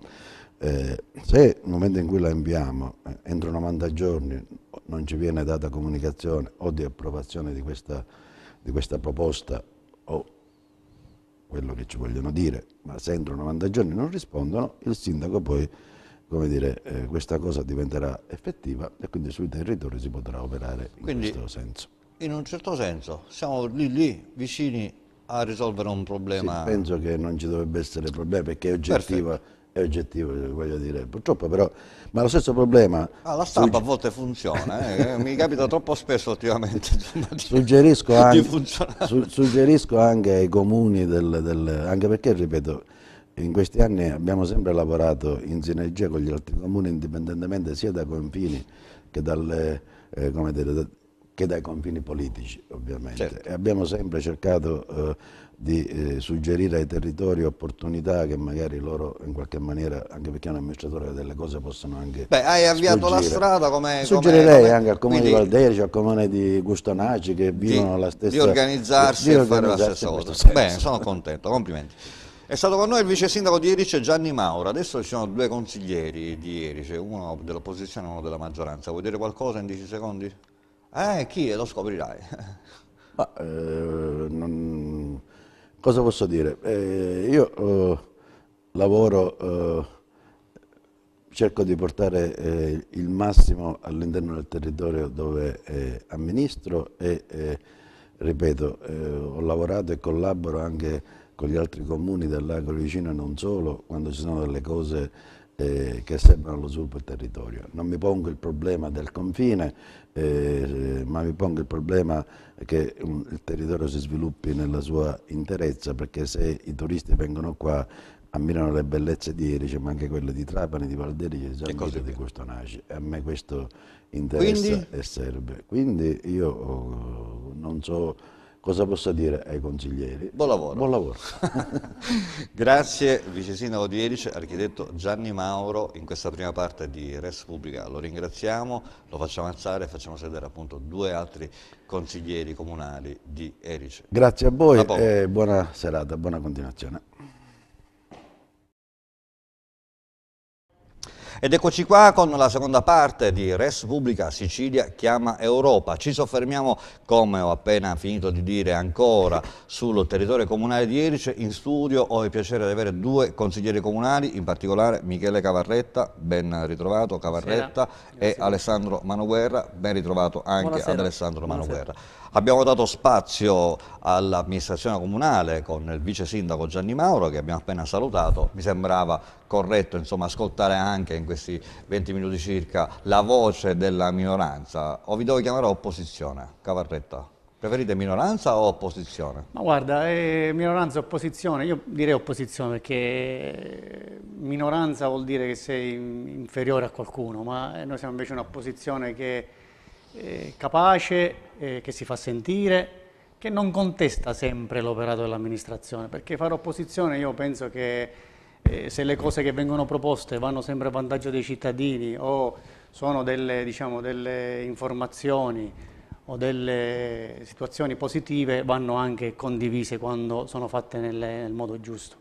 Eh, se nel momento in cui la inviamo, eh, entro 90 giorni non ci viene data comunicazione o di approvazione di questa, di questa proposta o quello che ci vogliono dire, ma se entro 90 giorni non rispondono, il sindaco poi, come dire, eh, questa cosa diventerà effettiva e quindi sui territori si potrà operare in quindi, questo senso. In un certo senso siamo lì lì, vicini a risolvere un problema. Sì, penso che non ci dovrebbe essere problema perché è oggettiva. Perfetto è oggettivo, voglio dire, purtroppo però, ma lo stesso problema... Ah, la stampa a volte funziona, eh? mi capita troppo spesso ultimamente suggerisco anche, su, suggerisco anche ai comuni, del, del, anche perché, ripeto, in questi anni abbiamo sempre lavorato in sinergia con gli altri comuni, indipendentemente sia da confini che dalle, eh, come dire, che dai confini politici ovviamente. Certo. abbiamo sempre cercato eh, di eh, suggerire ai territori opportunità che magari loro in qualche maniera, anche perché è un amministratore delle cose, possono anche Beh, hai avviato sfuggire. la strada come... Suggerirei come, anche al Comune quindi, di Valderici, al Comune di Gustonaci che vivono la stessa... Di organizzarsi di, di e fare la stessa cosa. Bene, sono contento, complimenti. È stato con noi il vice sindaco di Erice Gianni Mauro, adesso ci sono due consiglieri di Erice, uno dell'opposizione e uno della maggioranza. Vuoi dire qualcosa in 10 secondi? Eh, chi è? Lo scoprirai. Ma, eh, non... Cosa posso dire? Eh, io eh, lavoro, eh, cerco di portare eh, il massimo all'interno del territorio dove eh, amministro e, ripeto, ho lavorato e collaboro anche con gli altri comuni dell'Ago vicino e non solo, quando ci sono delle cose eh, che servono allo sviluppo del territorio. Non mi pongo il problema del confine, eh, eh, ma mi pongo il problema che mm, il territorio si sviluppi nella sua interezza, perché se i turisti vengono qua ammirano le bellezze di Erice, ma anche quelle di Trapani, di Valderice, di San Giammese, di Costonaci. E a me questo interessa Quindi? e serve. Quindi io oh, non so cosa posso dire ai consiglieri? Buon lavoro. Buon lavoro. Grazie Vice Sindaco di Erice, architetto Gianni Mauro, in questa prima parte di Res Pubblica lo ringraziamo, lo facciamo alzare e facciamo sedere appunto due altri consiglieri comunali di Erice. Grazie a voi e buona serata, buona continuazione. Ed eccoci qua con la seconda parte di Res Pubblica Sicilia chiama Europa. Ci soffermiamo, come ho appena finito di dire, ancora sul territorio comunale di Erice. In studio ho il piacere di avere due consiglieri comunali, in particolare Michele Cavarretta, ben ritrovato Cavarretta, e Alessandro Manoguerra, ben ritrovato anche Buonasera. ad Alessandro Manoguerra. Abbiamo dato spazio all'amministrazione comunale con il vice sindaco Gianni Mauro che abbiamo appena salutato. Mi sembrava corretto insomma, ascoltare anche in questi 20 minuti circa la voce della minoranza, o vi devo chiamare opposizione, Cavarretta? Preferite minoranza o opposizione? Ma guarda, eh, minoranza e opposizione, io direi opposizione perché minoranza vuol dire che sei inferiore a qualcuno, ma eh, noi siamo invece un'opposizione che è eh, capace, eh, che si fa sentire, che non contesta sempre l'operato dell'amministrazione, perché fare opposizione io penso che eh, se le cose che vengono proposte vanno sempre a vantaggio dei cittadini o sono delle, diciamo, delle informazioni o delle situazioni positive vanno anche condivise quando sono fatte nel, nel modo giusto.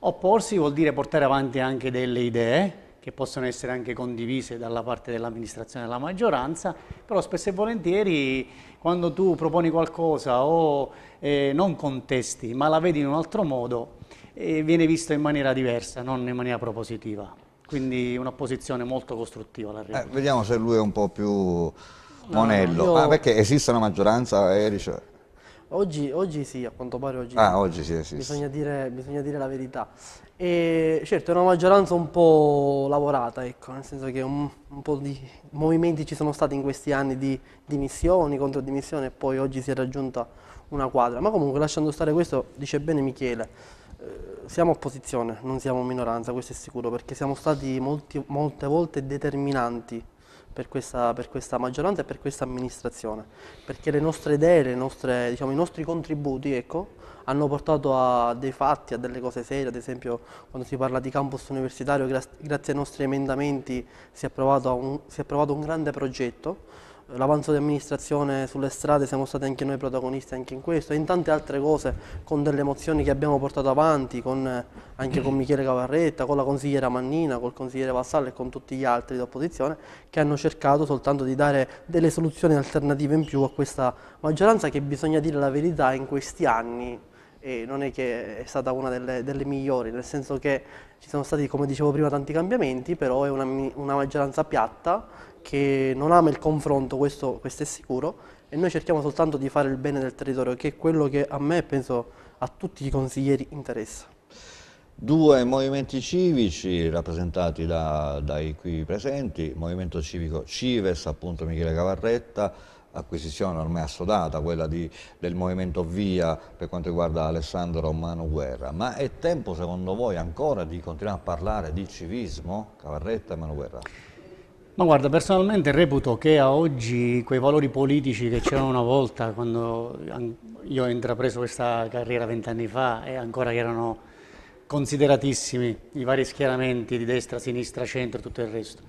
Opporsi vuol dire portare avanti anche delle idee che possono essere anche condivise dalla parte dell'amministrazione e della maggioranza, però spesso e volentieri quando tu proponi qualcosa o eh, non contesti ma la vedi in un altro modo eh, viene vista in maniera diversa, non in maniera propositiva. Quindi un'opposizione molto costruttiva alla eh, Vediamo se lui è un po' più monello. No, io... ah, perché esiste una maggioranza, Erich? Oggi, oggi, sì, a quanto pare oggi. Ah, oggi sì, esiste. Bisogna dire, bisogna dire la verità. E certo, è una maggioranza un po' lavorata, ecco, nel senso che un, un, po' di movimenti ci sono stati in questi anni di dimissioni, controdimissioni e poi oggi si è raggiunta una quadra. Ma comunque, lasciando stare questo, dice bene Michele, eh, siamo opposizione, non siamo minoranza, questo è sicuro, perché siamo stati molti, molte volte determinanti per questa, per questa, maggioranza e per questa amministrazione, perché le nostre idee, le nostre, diciamo, i nostri contributi ecco, hanno portato a dei fatti, a delle cose serie, ad esempio quando si parla di campus universitario, gra grazie ai nostri emendamenti si è approvato un, si è approvato un grande progetto l'avanzo di amministrazione sulle strade siamo stati anche noi protagonisti anche in questo e in tante altre cose con delle emozioni che abbiamo portato avanti con, eh, anche con Michele Cavarretta, con la consigliera Mannina, col consigliere Vassallo e con tutti gli altri d'opposizione che hanno cercato soltanto di dare delle soluzioni alternative in più a questa maggioranza che bisogna dire la verità in questi anni e non è che è stata una delle, delle, migliori, nel senso che ci sono stati, come dicevo prima, tanti cambiamenti, però è una, una maggioranza piatta che non ama il confronto, questo, questo è sicuro, e noi cerchiamo soltanto di fare il bene del territorio, che è quello che a me, penso a tutti i consiglieri, interessa. Due movimenti civici rappresentati da, dai qui presenti, Movimento Civico Cives, appunto Michele Cavarretta, acquisizione ormai assodata, quella di, del movimento Via per quanto riguarda Alessandro Romano Guerra, ma è tempo secondo voi ancora di continuare a parlare di civismo, Cavarretta e Mano Guerra? Ma guarda, personalmente reputo che a oggi quei valori politici che c'erano una volta, quando io ho intrapreso questa carriera vent'anni fa e ancora che erano consideratissimi i vari schieramenti di destra, sinistra, centro e tutto il resto,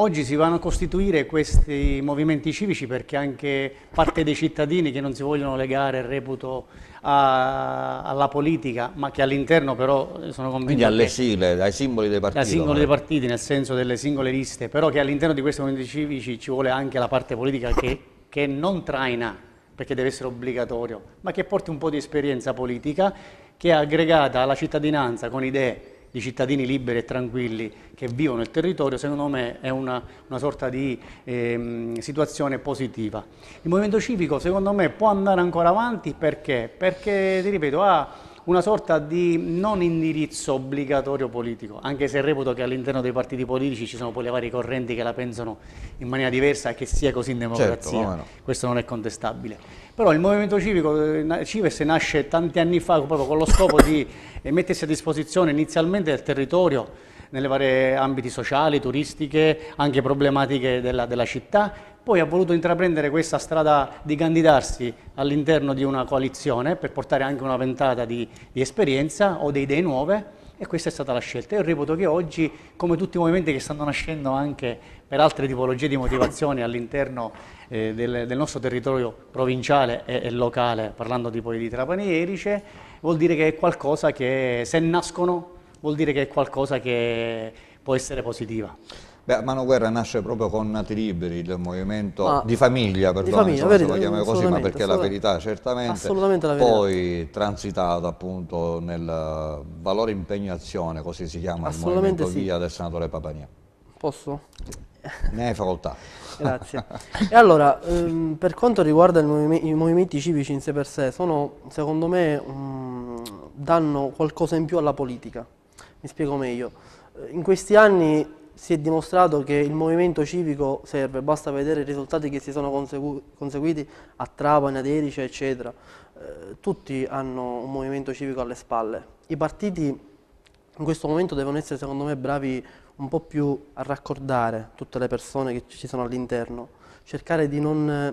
Oggi si vanno a costituire questi movimenti civici perché anche parte dei cittadini che non si vogliono legare, reputo, a, alla politica, ma che all'interno però sono convinto Quindi alle sigle, ai simboli dei partiti. Ai simboli dei partiti, nel senso delle singole liste, però che all'interno di questi movimenti civici ci vuole anche la parte politica che, che non traina, perché deve essere obbligatorio, ma che porti un po' di esperienza politica, che è aggregata alla cittadinanza con idee di cittadini liberi e tranquilli che vivono il territorio, secondo me è una, una sorta di ehm, situazione positiva. Il movimento civico secondo me può andare ancora avanti perché? Perché, ti ripeto, ha una sorta di non indirizzo obbligatorio politico, anche se reputo che all'interno dei partiti politici ci sono poi le varie correnti che la pensano in maniera diversa e che sia così in democrazia, certo, no. questo non è contestabile però il movimento civico, eh, Cives nasce tanti anni fa proprio con lo scopo di eh, mettersi a disposizione inizialmente del territorio nelle varie ambiti sociali, turistiche, anche problematiche della, della città, poi ha voluto intraprendere questa strada di candidarsi all'interno di una coalizione per portare anche una ventata di, di esperienza o di idee nuove e questa è stata la scelta. Io reputo che oggi, come tutti i movimenti che stanno nascendo anche per altre tipologie di motivazioni all'interno eh, del, del, nostro territorio provinciale e, e locale, parlando di, poi di Trapani e Erice, vuol dire che è qualcosa che se nascono vuol dire che è qualcosa che può essere positiva. Beh, Mano Guerra nasce proprio con Nati Liberi, il movimento ma di famiglia, perdono, di famiglia, insomma, verità, se lo chiamiamo così, ma perché è la verità certamente, assolutamente la verità. poi transitato appunto nel valore impegnazione, così si chiama il movimento sì. via del senatore Papania. Posso? Ne hai facoltà. Grazie. E allora, ehm, per quanto riguarda movime i movimenti civici in sé per sé, sono, secondo me, um, danno qualcosa in più alla politica. Mi spiego meglio. In questi anni si è dimostrato che il movimento civico serve, basta vedere i risultati che si sono consegu conseguiti a Trapani, ad Erice, eccetera. Eh, tutti hanno un movimento civico alle spalle. I partiti in questo momento devono essere, secondo me, bravi un po' più a raccordare tutte le persone che ci sono all'interno, cercare di non,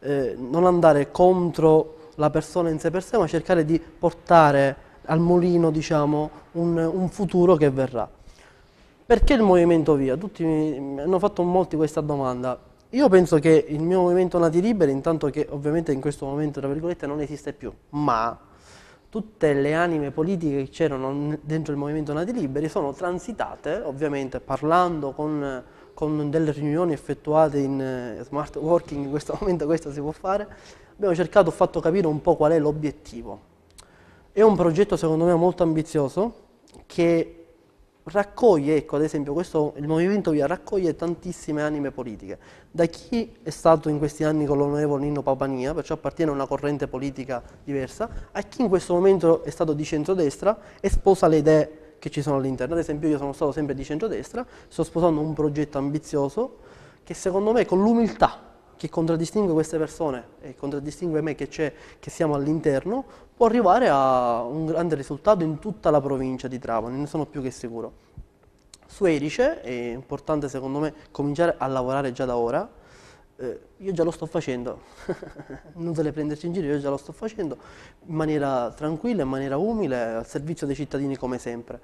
eh, non, andare contro la persona in sé per sé, ma cercare di portare al mulino diciamo, un, un futuro che verrà. Perché il movimento via? Tutti mi, mi hanno fatto molti questa domanda. Io penso che il mio movimento Nati Liberi, intanto che ovviamente in questo momento, tra virgolette, non esiste più, ma tutte le anime politiche che c'erano dentro il movimento Nati Liberi sono transitate, ovviamente parlando con, con delle riunioni effettuate in eh, smart working, in questo momento questo si può fare, abbiamo cercato, fatto capire un po' qual è l'obiettivo. È un progetto secondo me molto ambizioso che raccoglie, ecco ad esempio questo, il Movimento Via raccoglie tantissime anime politiche, da chi è stato in questi anni con l'onorevole Nino Papania, perciò appartiene a una corrente politica diversa, a chi in questo momento è stato di centrodestra e sposa le idee che ci sono all'interno, ad esempio io sono stato sempre di centrodestra, sto sposando un progetto ambizioso che secondo me con l'umiltà che contraddistingue queste persone e contraddistingue me che, che siamo all'interno, può arrivare a un grande risultato in tutta la provincia di Trapani, ne sono più che sicuro. Su Erice è importante secondo me cominciare a lavorare già da ora, eh, io già lo sto facendo, non se le prenderci in giro, io già lo sto facendo in maniera tranquilla, in maniera umile, al servizio dei cittadini come sempre.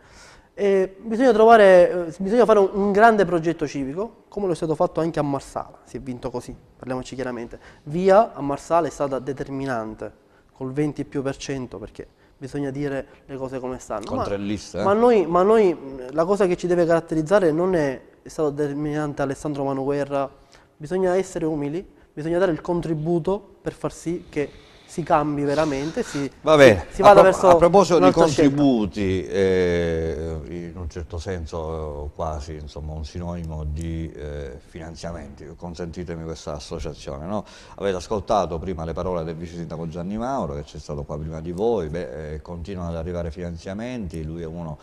Eh, bisogna, trovare, eh, bisogna, fare un, un, grande progetto civico, come lo è stato fatto anche a Marsala, si è vinto così, parliamoci chiaramente. Via a Marsala è stata determinante, col 20 più per cento, perché bisogna dire le cose come stanno. Ma, eh? ma, noi, ma noi, la cosa che ci deve caratterizzare non è, è stato determinante Alessandro Manoguerra, bisogna essere umili, bisogna dare il contributo per far sì che si cambi veramente, si, Va bene. si, si vada a verso A proposito dei contributi, eh, in un certo senso quasi insomma, un sinonimo di eh, finanziamenti, consentitemi questa associazione. No? Avete ascoltato prima le parole del vice sindaco Gianni Mauro, che c'è stato qua prima di voi, Beh, eh, continuano ad arrivare finanziamenti, lui è uno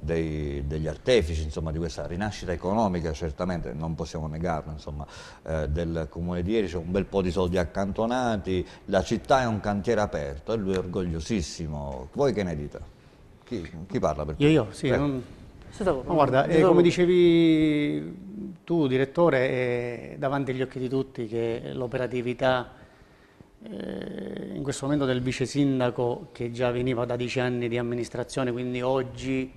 dei, degli artefici insomma, di questa rinascita economica, certamente non possiamo negarlo, insomma, eh, del comune di ieri c'è un bel po' di soldi accantonati, la città è un cantiere aperto e lui è orgogliosissimo. Voi che ne dite? Chi, chi parla per te? Io, io, sì. Non... No, guarda, eh, come dicevi tu, direttore, è davanti agli occhi di tutti che l'operatività eh, in questo momento del vice sindaco che già veniva da dieci anni di amministrazione, quindi oggi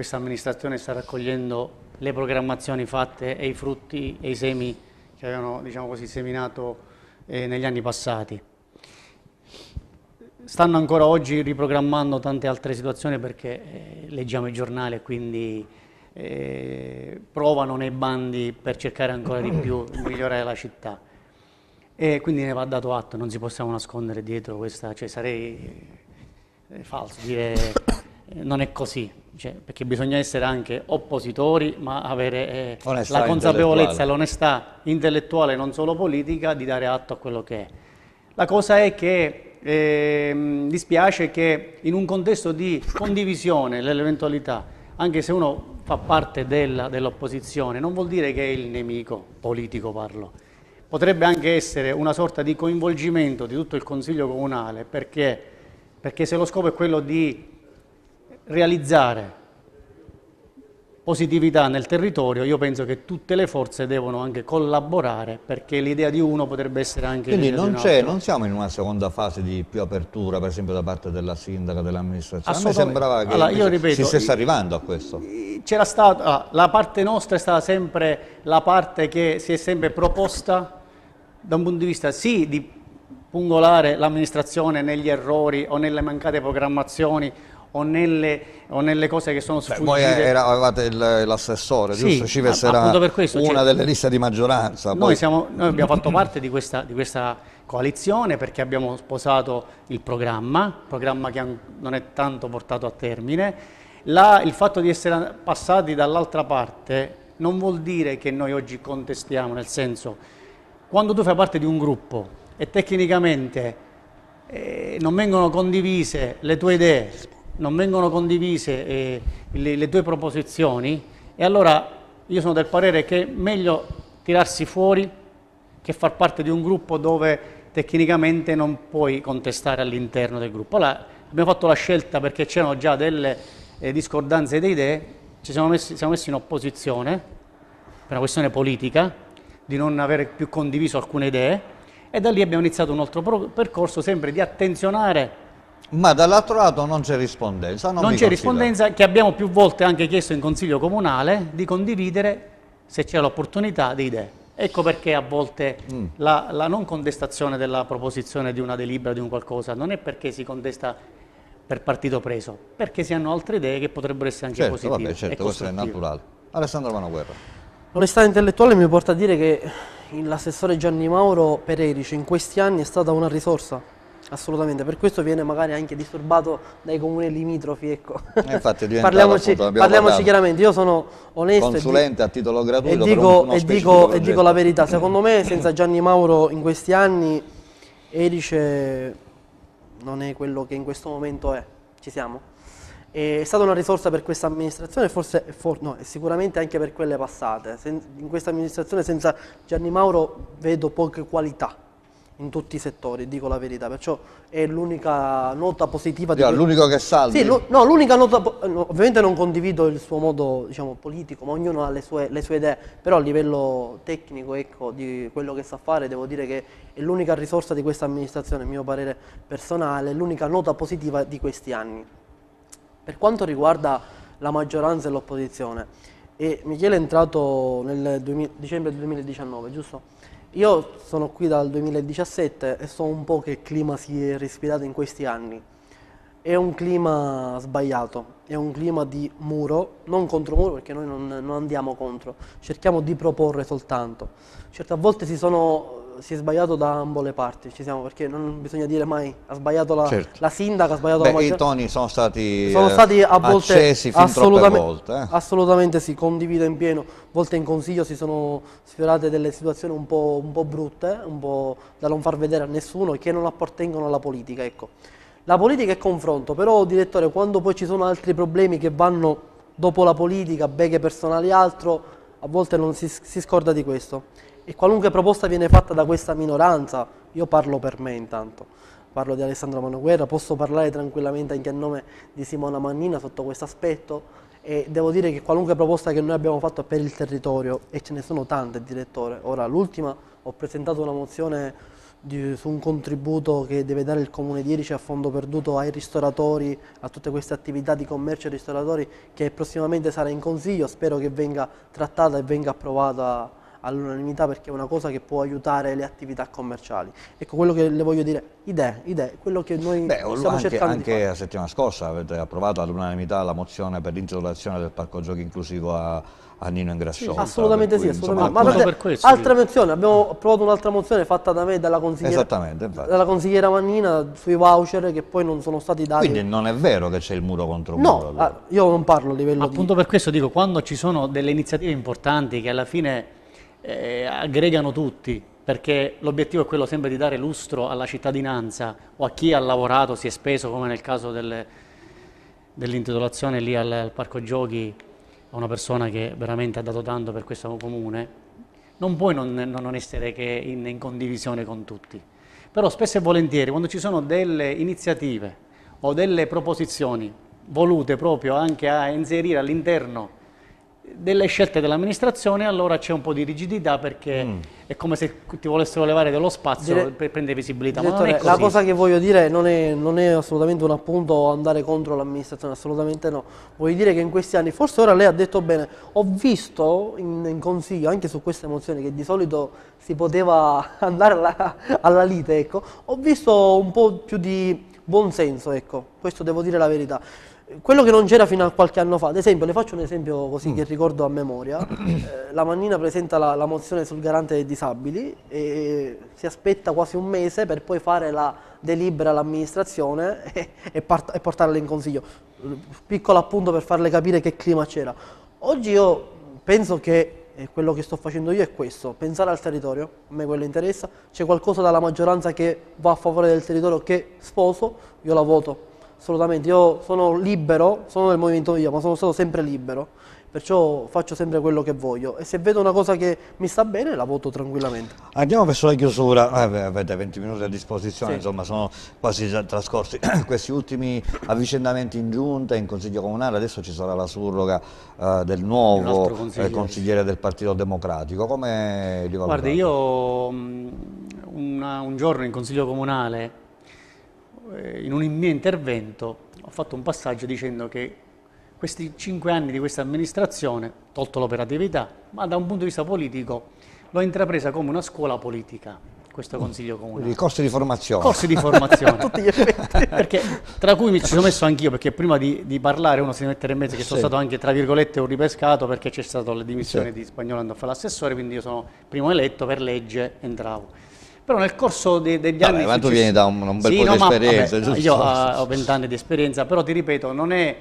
questa amministrazione sta raccogliendo le programmazioni fatte e i frutti e i semi che avevano diciamo così, seminato eh, negli anni passati. Stanno ancora oggi riprogrammando tante altre situazioni perché eh, leggiamo i giornali e quindi eh, provano nei bandi per cercare ancora di più di migliorare la città. E quindi ne va dato atto, non si possiamo nascondere dietro questa, cioè sarei eh, falso dire eh, non è così, cioè, perché bisogna essere anche oppositori, ma avere eh, la consapevolezza e l'onestà intellettuale, non solo politica, di dare atto a quello che è. La cosa è che eh, dispiace che in un contesto di condivisione dell'eventualità, anche se uno fa parte dell'opposizione, non vuol dire che è il nemico politico parlo. Potrebbe anche essere una sorta di coinvolgimento di tutto il Consiglio Comunale perché perché se lo scopo è quello di realizzare positività nel territorio, io penso che tutte le forze devono anche collaborare perché l'idea di uno potrebbe essere anche Quindi non, siamo in una seconda fase di più apertura, per esempio da parte della sindaca, dell'amministrazione. A me sembrava che allora, ripeto, si stesse arrivando a questo. C'era stata, ah, la parte nostra è stata sempre la parte che si è sempre proposta da un punto di vista sì di pungolare l'amministrazione negli errori o nelle mancate programmazioni o nelle, o nelle cose che sono sfuggite. Voi avevate l'assessore, sì, giusto? Cives era questo, una cioè, delle liste di maggioranza. Noi, poi... siamo, noi abbiamo fatto parte di questa, di questa, coalizione perché abbiamo sposato il programma, programma che non è tanto portato a termine. La, il fatto di essere passati dall'altra parte non vuol dire che noi oggi contestiamo, nel senso, quando tu fai parte di un gruppo e tecnicamente eh, non vengono condivise le tue idee, non vengono condivise eh, le, le due proposizioni, e allora io sono del parere che è meglio tirarsi fuori che far parte di un gruppo dove tecnicamente non puoi contestare all'interno del gruppo. Allora, abbiamo fatto la scelta perché c'erano già delle eh, discordanze di idee, ci siamo messi, siamo messi in opposizione per una questione politica, di non avere più condiviso alcune idee e da lì abbiamo iniziato un altro percorso sempre di attenzionare ma dall'altro lato non c'è rispondenza. Non, non c'è rispondenza che abbiamo più volte anche chiesto in Consiglio Comunale di condividere se c'è l'opportunità di idee. Ecco perché a volte mm. la, la, non contestazione della proposizione di una delibera, di un qualcosa, non è perché si contesta per partito preso, perché si hanno altre idee che potrebbero essere anche certo, positive. Vabbè, certo, questo è naturale. Alessandro Manoguerra. L'onestà intellettuale mi porta a dire che l'assessore Gianni Mauro Pererici in questi anni è stata una risorsa Assolutamente, per questo viene magari anche disturbato dai comuni limitrofi. Ecco. Eh, infatti, parliamoci, parliamoci chiaramente, io sono onesto. Consulente a titolo gratuito. E dico, e dico, e dico la verità, secondo me senza Gianni Mauro in questi anni Erice non è quello che in questo momento è, ci siamo. È stata una risorsa per questa amministrazione forse, for, no, sicuramente anche per quelle passate. Sen in questa amministrazione senza Gianni Mauro vedo poche qualità in tutti i settori, dico la verità, perciò è l'unica nota positiva di... l'unico che salva. Sì, no, l'unica nota... Eh, ovviamente non condivido il suo modo, diciamo, politico, ma ognuno ha le sue, le sue idee, però a livello tecnico, ecco, di quello che sa fare, devo dire che è l'unica risorsa di questa amministrazione, a mio parere personale, l'unica nota positiva di questi anni. Per quanto riguarda la maggioranza e l'opposizione, e Michele è entrato nel 2000, dicembre 2019, giusto? Io sono qui dal 2017 e so un po' che clima si è respirato in questi anni. È un clima sbagliato, è un clima di muro, non contro muro perché noi non, non andiamo contro, cerchiamo di proporre soltanto. Certe volte si sono si è sbagliato da ambo le parti, ci siamo, perché non bisogna dire mai ha sbagliato la, certo. la sindaca, ha sbagliato Beh, la maggioranza. I toni sono stati, sono stati a eh, volte accesi fin assolutamente, volte. Eh. Assolutamente sì, condivido in pieno. A volte in consiglio si sono sfiorate delle situazioni un po', un po brutte, un po' da non far vedere a nessuno e che non appartengono alla politica. Ecco. La politica è confronto, però direttore, quando poi ci sono altri problemi che vanno dopo la politica, beghe personali e altro, a volte non si, si scorda di questo e qualunque proposta viene fatta da questa minoranza, io parlo per me intanto, parlo di Alessandro Manoguerra, posso parlare tranquillamente anche a nome di Simona Mannina sotto questo aspetto e devo dire che qualunque proposta che noi abbiamo fatto per il territorio, e ce ne sono tante direttore, ora l'ultima ho presentato una mozione di, su un contributo che deve dare il Comune di Erice a fondo perduto ai ristoratori, a tutte queste attività di commercio e ristoratori che prossimamente sarà in consiglio, spero che venga trattata e venga approvata all'unanimità perché è una cosa che può aiutare le attività commerciali. Ecco quello che le voglio dire, idee, idee, quello che noi Beh, stiamo anche, cercando anche Anche la settimana scorsa avete approvato all'unanimità la mozione per l'introduzione del parco giochi inclusivo a, a Nino Ingrassola. Sì, assolutamente cui, sì, assolutamente. Insomma, ma, per questo, altra mozione, abbiamo approvato un'altra mozione fatta da me e dalla consigliera, dalla consigliera Mannina sui voucher che poi non sono stati dati. Quindi non è vero che c'è il muro contro no, muro? No, allora. Ah, io non parlo a livello Appunto di... per questo dico, quando ci sono delle iniziative importanti che alla fine eh, aggregano tutti, perché l'obiettivo è quello sempre di dare lustro alla cittadinanza o a chi ha lavorato, si è speso, come nel caso del, dell'intitolazione lì al, al parco giochi a una persona che veramente ha dato tanto per questo comune, non puoi non, non essere che in, in, condivisione con tutti. Però spesso e volentieri quando ci sono delle iniziative o delle proposizioni volute proprio anche a inserire all'interno delle scelte dell'amministrazione allora c'è un po' di rigidità perché mm. è come se ti volessero levare dello spazio Dire... per prendere visibilità Ma non è così. la cosa che voglio dire non è, non è assolutamente un appunto andare contro l'amministrazione assolutamente no voglio dire che in questi anni forse ora lei ha detto bene ho visto in, in consiglio anche su queste mozioni che di solito si poteva andare alla, alla lite ecco ho visto un po' più di buonsenso ecco questo devo dire la verità quello che non c'era fino a qualche anno fa, ad esempio, le faccio un esempio così mm. che ricordo a memoria, eh, la Mannina presenta la, la, mozione sul garante dei disabili e si aspetta quasi un mese per poi fare la delibera all'amministrazione e, e, e portarla in consiglio. Piccolo appunto per farle capire che clima c'era. Oggi io penso che e quello che sto facendo io è questo, pensare al territorio, a me quello interessa, c'è qualcosa dalla maggioranza che va a favore del territorio che sposo, io la voto assolutamente, io sono libero, sono del movimento io, ma sono stato sempre libero, perciò faccio sempre quello che voglio e se vedo una cosa che mi sta bene la voto tranquillamente. Andiamo verso la chiusura, eh, avete 20 minuti a disposizione, sì. insomma sono quasi già trascorsi questi ultimi avvicendamenti in giunta, in consiglio comunale, adesso ci sarà la surroga eh, del nuovo consigliere. Eh, consigliere. del Partito Democratico, come li valutate? Guardi, io um, una, un giorno in consiglio comunale eh, in un mio intervento ho fatto un passaggio dicendo che questi cinque anni di questa amministrazione, tolto l'operatività, ma da un punto di vista politico, l'ho intrapresa come una scuola politica, questo mm. Consiglio Comunale. Quindi corsi di formazione. Corsi di formazione. Tutti gli effetti. Perché, tra cui mi ci sono messo anch'io, perché prima di, di, parlare uno si deve mettere in mezzo che sì. sono stato anche, tra virgolette, un ripescato perché c'è stata la dimissione sì. di Spagnolo andò a fare l'assessore, quindi io sono primo eletto per legge, entravo però nel corso de degli anni... ma tu vieni da un, un bel sì, po' no, di esperienza, vabbè, giusto? Io ho vent'anni di esperienza, però ti ripeto, non è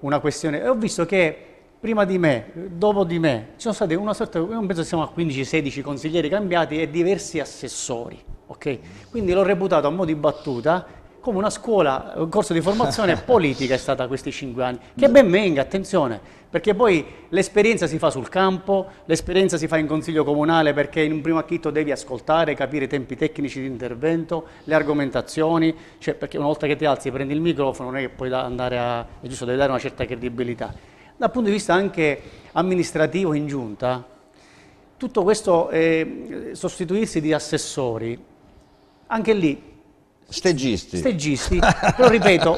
una questione... ho visto che prima di me, dopo di me, ci sono stati una sorta, non penso siamo a 15-16 consiglieri cambiati e diversi assessori, ok? Quindi l'ho reputato a mo' di battuta come una scuola, un corso di formazione politica è stata questi cinque anni, che ben venga, attenzione, perché poi l'esperienza si fa sul campo, l'esperienza si fa in consiglio comunale perché in un primo acchito devi ascoltare, capire i tempi tecnici di intervento, le argomentazioni, cioè perché una volta che ti alzi e prendi il microfono non è che puoi andare a, è giusto, devi dare una certa credibilità. Dal punto di vista anche amministrativo in giunta, tutto questo è eh, sostituirsi di assessori, anche lì Steggisti. Steggisti. Però ripeto,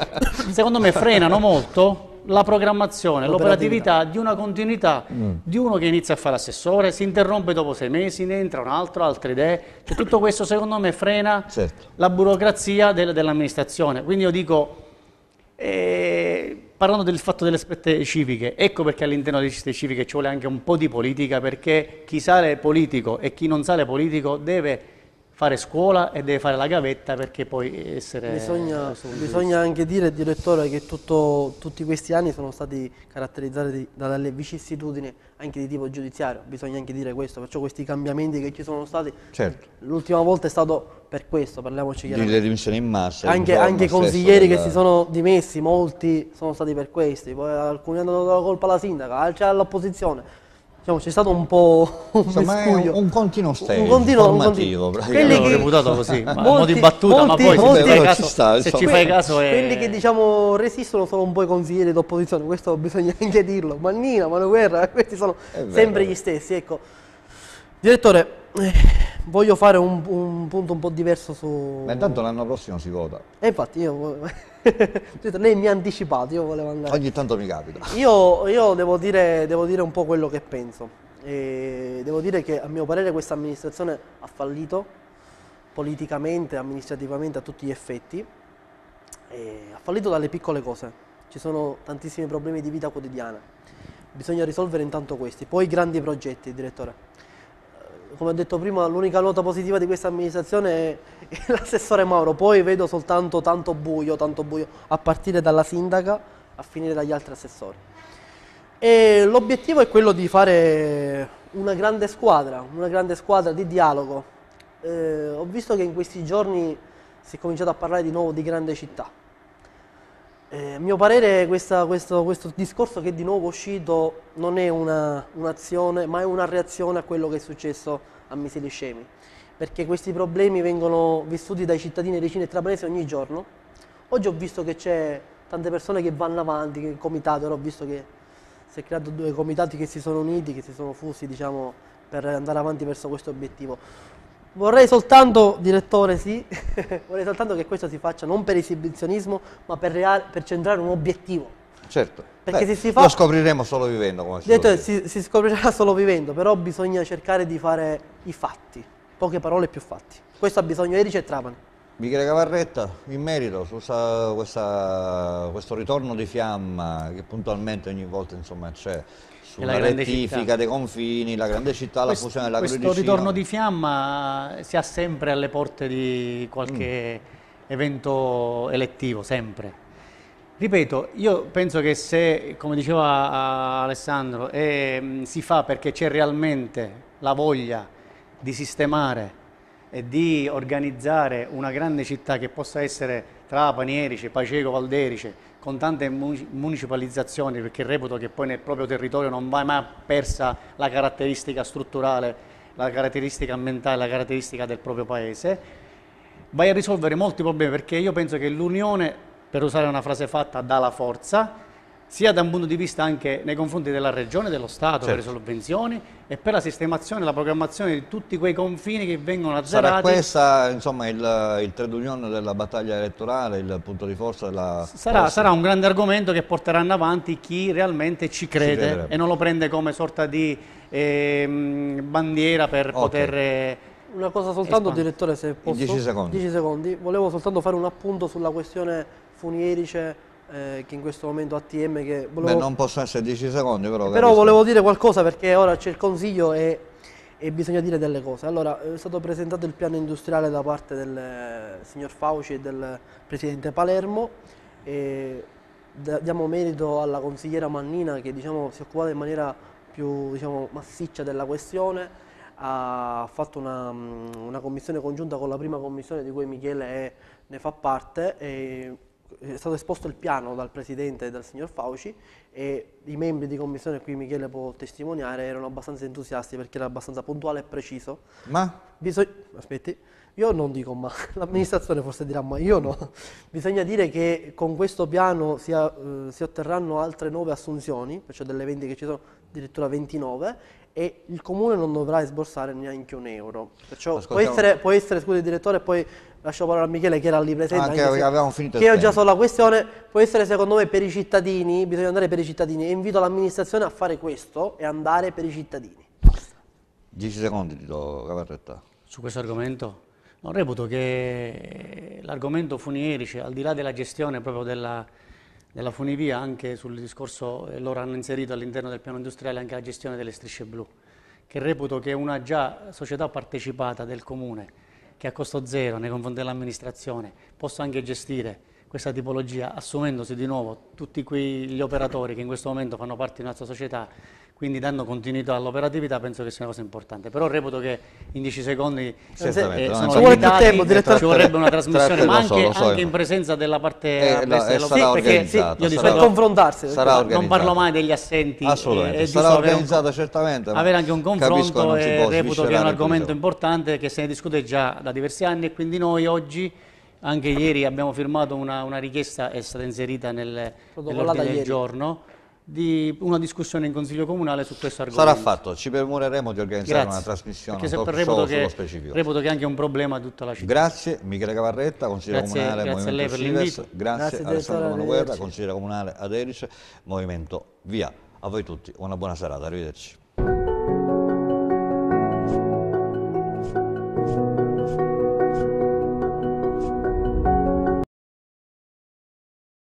secondo me frenano molto la programmazione, l'operatività di una continuità mm. di uno che inizia a fare assessore, si interrompe dopo sei mesi, ne entra un altro, altre idee. Cioè, tutto questo secondo me frena certo. la burocrazia del, dell'amministrazione. Quindi io dico, eh, parlando del fatto delle spette civiche, ecco perché all'interno delle spette civiche ci vuole anche un po' di politica, perché chi sale politico e chi non sale politico deve fare scuola e deve fare la gavetta perché poi essere... Bisogna, bisogna anche dire, direttore, che tutto, tutti questi anni sono stati caratterizzati dalle vicissitudini anche di tipo giudiziario, bisogna anche dire questo, perciò questi cambiamenti che ci sono stati, certo. l'ultima volta è stato per questo, parliamoci chiaramente. Delle dimissioni in massa. Anche, anche consiglieri della... che si sono dimessi, molti sono stati per questi, poi alcuni hanno dato la colpa alla sindaca, altri all'opposizione diciamo, c'è stato un po' un Insomma, miscuglio. un continuo stage, un continuo, un Quelli che reputato così, ma molti, in battuta, molti, ma poi molti, se, ci fai, caso, ci sta, se ci fai caso è... Quelli che diciamo resistono sono un po' i consiglieri d'opposizione, questo bisogna anche dirlo, Mannina, Mano Guerra, questi sono vero, sempre gli stessi, ecco. Direttore, eh, voglio fare un, un, punto un po' diverso su... Ma intanto l'anno prossimo si vota. E eh, infatti io detto, mi ha anticipato, io volevo andare. Ogni tanto mi capita. Io, io devo, dire, devo, dire, un po' quello che penso. E devo dire che a mio parere questa amministrazione ha fallito politicamente, amministrativamente a tutti gli effetti. ha fallito dalle piccole cose. Ci sono tantissimi problemi di vita quotidiana. Bisogna risolvere intanto questi. Poi grandi progetti, direttore come ho detto prima, l'unica nota positiva di questa amministrazione è, l'assessore Mauro, poi vedo soltanto tanto buio, tanto buio, a partire dalla sindaca, a finire dagli altri assessori. E l'obiettivo è quello di fare una grande squadra, una grande squadra di dialogo. Eh, ho visto che in questi giorni si è cominciato a parlare di nuovo di grande città eh, a mio parere questa, questo, questo, discorso che è di nuovo uscito non è un'azione un ma è una reazione a quello che è successo a Miseli Scemi perché questi problemi vengono vissuti dai cittadini regine e trapanesi ogni giorno oggi ho visto che c'è tante persone che vanno avanti, che il comitato, ho visto che si è creato due comitati che si sono uniti, che si sono fusi diciamo, per andare avanti verso questo obiettivo Vorrei soltanto, direttore, sì, vorrei soltanto che questo si faccia non per esibizionismo, ma per, reale, per centrare un obiettivo. Certo. Perché Beh, se si fa... Lo scopriremo solo vivendo, come direttore, si, si scoprirà solo vivendo, però bisogna cercare di fare i fatti, poche parole più fatti. Questo ha bisogno Erice e Trapani. Michele Cavarretta, in merito su questa, questo ritorno di fiamma che puntualmente ogni volta c'è, sulla rettifica dei confini, la grande città, questo, la fusione della Questo Crudicina. ritorno di fiamma eh, si ha sempre alle porte di qualche mm. evento elettivo, sempre. Ripeto, io penso che se, come diceva eh, Alessandro, eh, si fa perché c'è realmente la voglia di sistemare e di organizzare una grande città che possa essere tra Erice, Paceco, Valderice, con tante municipalizzazioni, perché reputo che poi nel proprio territorio non va mai persa la caratteristica strutturale, la caratteristica ambientale, la caratteristica del proprio paese, vai a risolvere molti problemi perché io penso che l'unione, per usare una frase fatta, dà la forza, sia da un punto di vista anche nei confronti della Regione, dello Stato, certo. per le certo. sovvenzioni e per la sistemazione la programmazione di tutti quei confini che vengono azzerati. Sarà questo insomma, il, il trade union della battaglia elettorale, il punto di forza della... Sarà, sarà un grande argomento che porteranno avanti chi realmente ci crede e non lo prende come sorta di eh, bandiera per okay. poter... Eh, Una cosa soltanto, espandere. direttore, se posso... In 10 secondi. 10 secondi. Volevo soltanto fare un appunto sulla questione funierice eh, che in questo momento ATM che volevo... Beh, non possono essere 10 secondi però... Però volevo dire qualcosa perché ora c'è il consiglio e, e, bisogna dire delle cose. Allora, è stato presentato il piano industriale da parte del eh, signor Fauci e del presidente Palermo e diamo merito alla consigliera Mannina che diciamo, si è occupata in maniera più diciamo, massiccia della questione ha fatto una, mm, una commissione congiunta con la prima commissione di cui Michele è, ne fa parte è stato esposto il piano dal Presidente e dal signor Fauci e i membri di commissione, qui Michele può testimoniare, erano abbastanza entusiasti perché era abbastanza puntuale e preciso. Ma? Bisog Aspetti, io non dico ma, l'amministrazione forse dirà ma, io no. Bisogna dire che con questo piano si, eh, si otterranno altre nuove assunzioni, cioè delle 20 che ci sono, addirittura 29, e il comune non dovrà sborsare neanche un euro. Perciò può essere, può essere, scusi direttore, poi lascio la parola a Michele che era lì presente, anche che, avevamo finito che io già so la questione, può essere secondo me per i cittadini, bisogna andare per i cittadini e invito l'amministrazione a fare questo e andare per i cittadini. 10 secondi ti do, Cavarretta. Su questo argomento? Non reputo che l'argomento funierice, al di là della gestione proprio della, della funivia anche sul discorso, eh, loro hanno inserito all'interno del piano industriale anche la gestione delle strisce blu, che reputo che una già società partecipata del comune, che a costo zero nei confronti dell'amministrazione, possa anche gestire questa tipologia, assumendosi di nuovo tutti quegli operatori che in questo momento fanno parte di nostra società, quindi dando continuità all'operatività, penso che sia una cosa importante. Però reputo che in 10 secondi eh, eh, sono ci limitati, tempo, eh, direttore. ci vorrebbe una trasmissione, ma anche, so, so, in presenza della parte eh, no, dello eh, sì, perché io di solito confrontarsi, non parlo mai degli assenti. Assolutamente, eh, sarà organizzata certamente. Avere anche un confronto capisco, reputo che è un argomento importante che se ne discute già da diversi anni e quindi noi oggi anche ieri abbiamo firmato una, una richiesta, è stata inserita nel, nell'ordine del giorno, di una discussione in Consiglio Comunale su questo argomento. Sarà fatto, ci permureremo di organizzare Grazie. una trasmissione, Perché un talk reputo che, sullo specifico. Reputo che è anche un problema di tutta la città. Grazie Michele Cavarretta, consigliere grazie, comunale grazie Movimento Cives, grazie, grazie Alessandro Manuguerra, consigliere comunale Aderice, Movimento Via. A voi tutti una buona serata, arrivederci.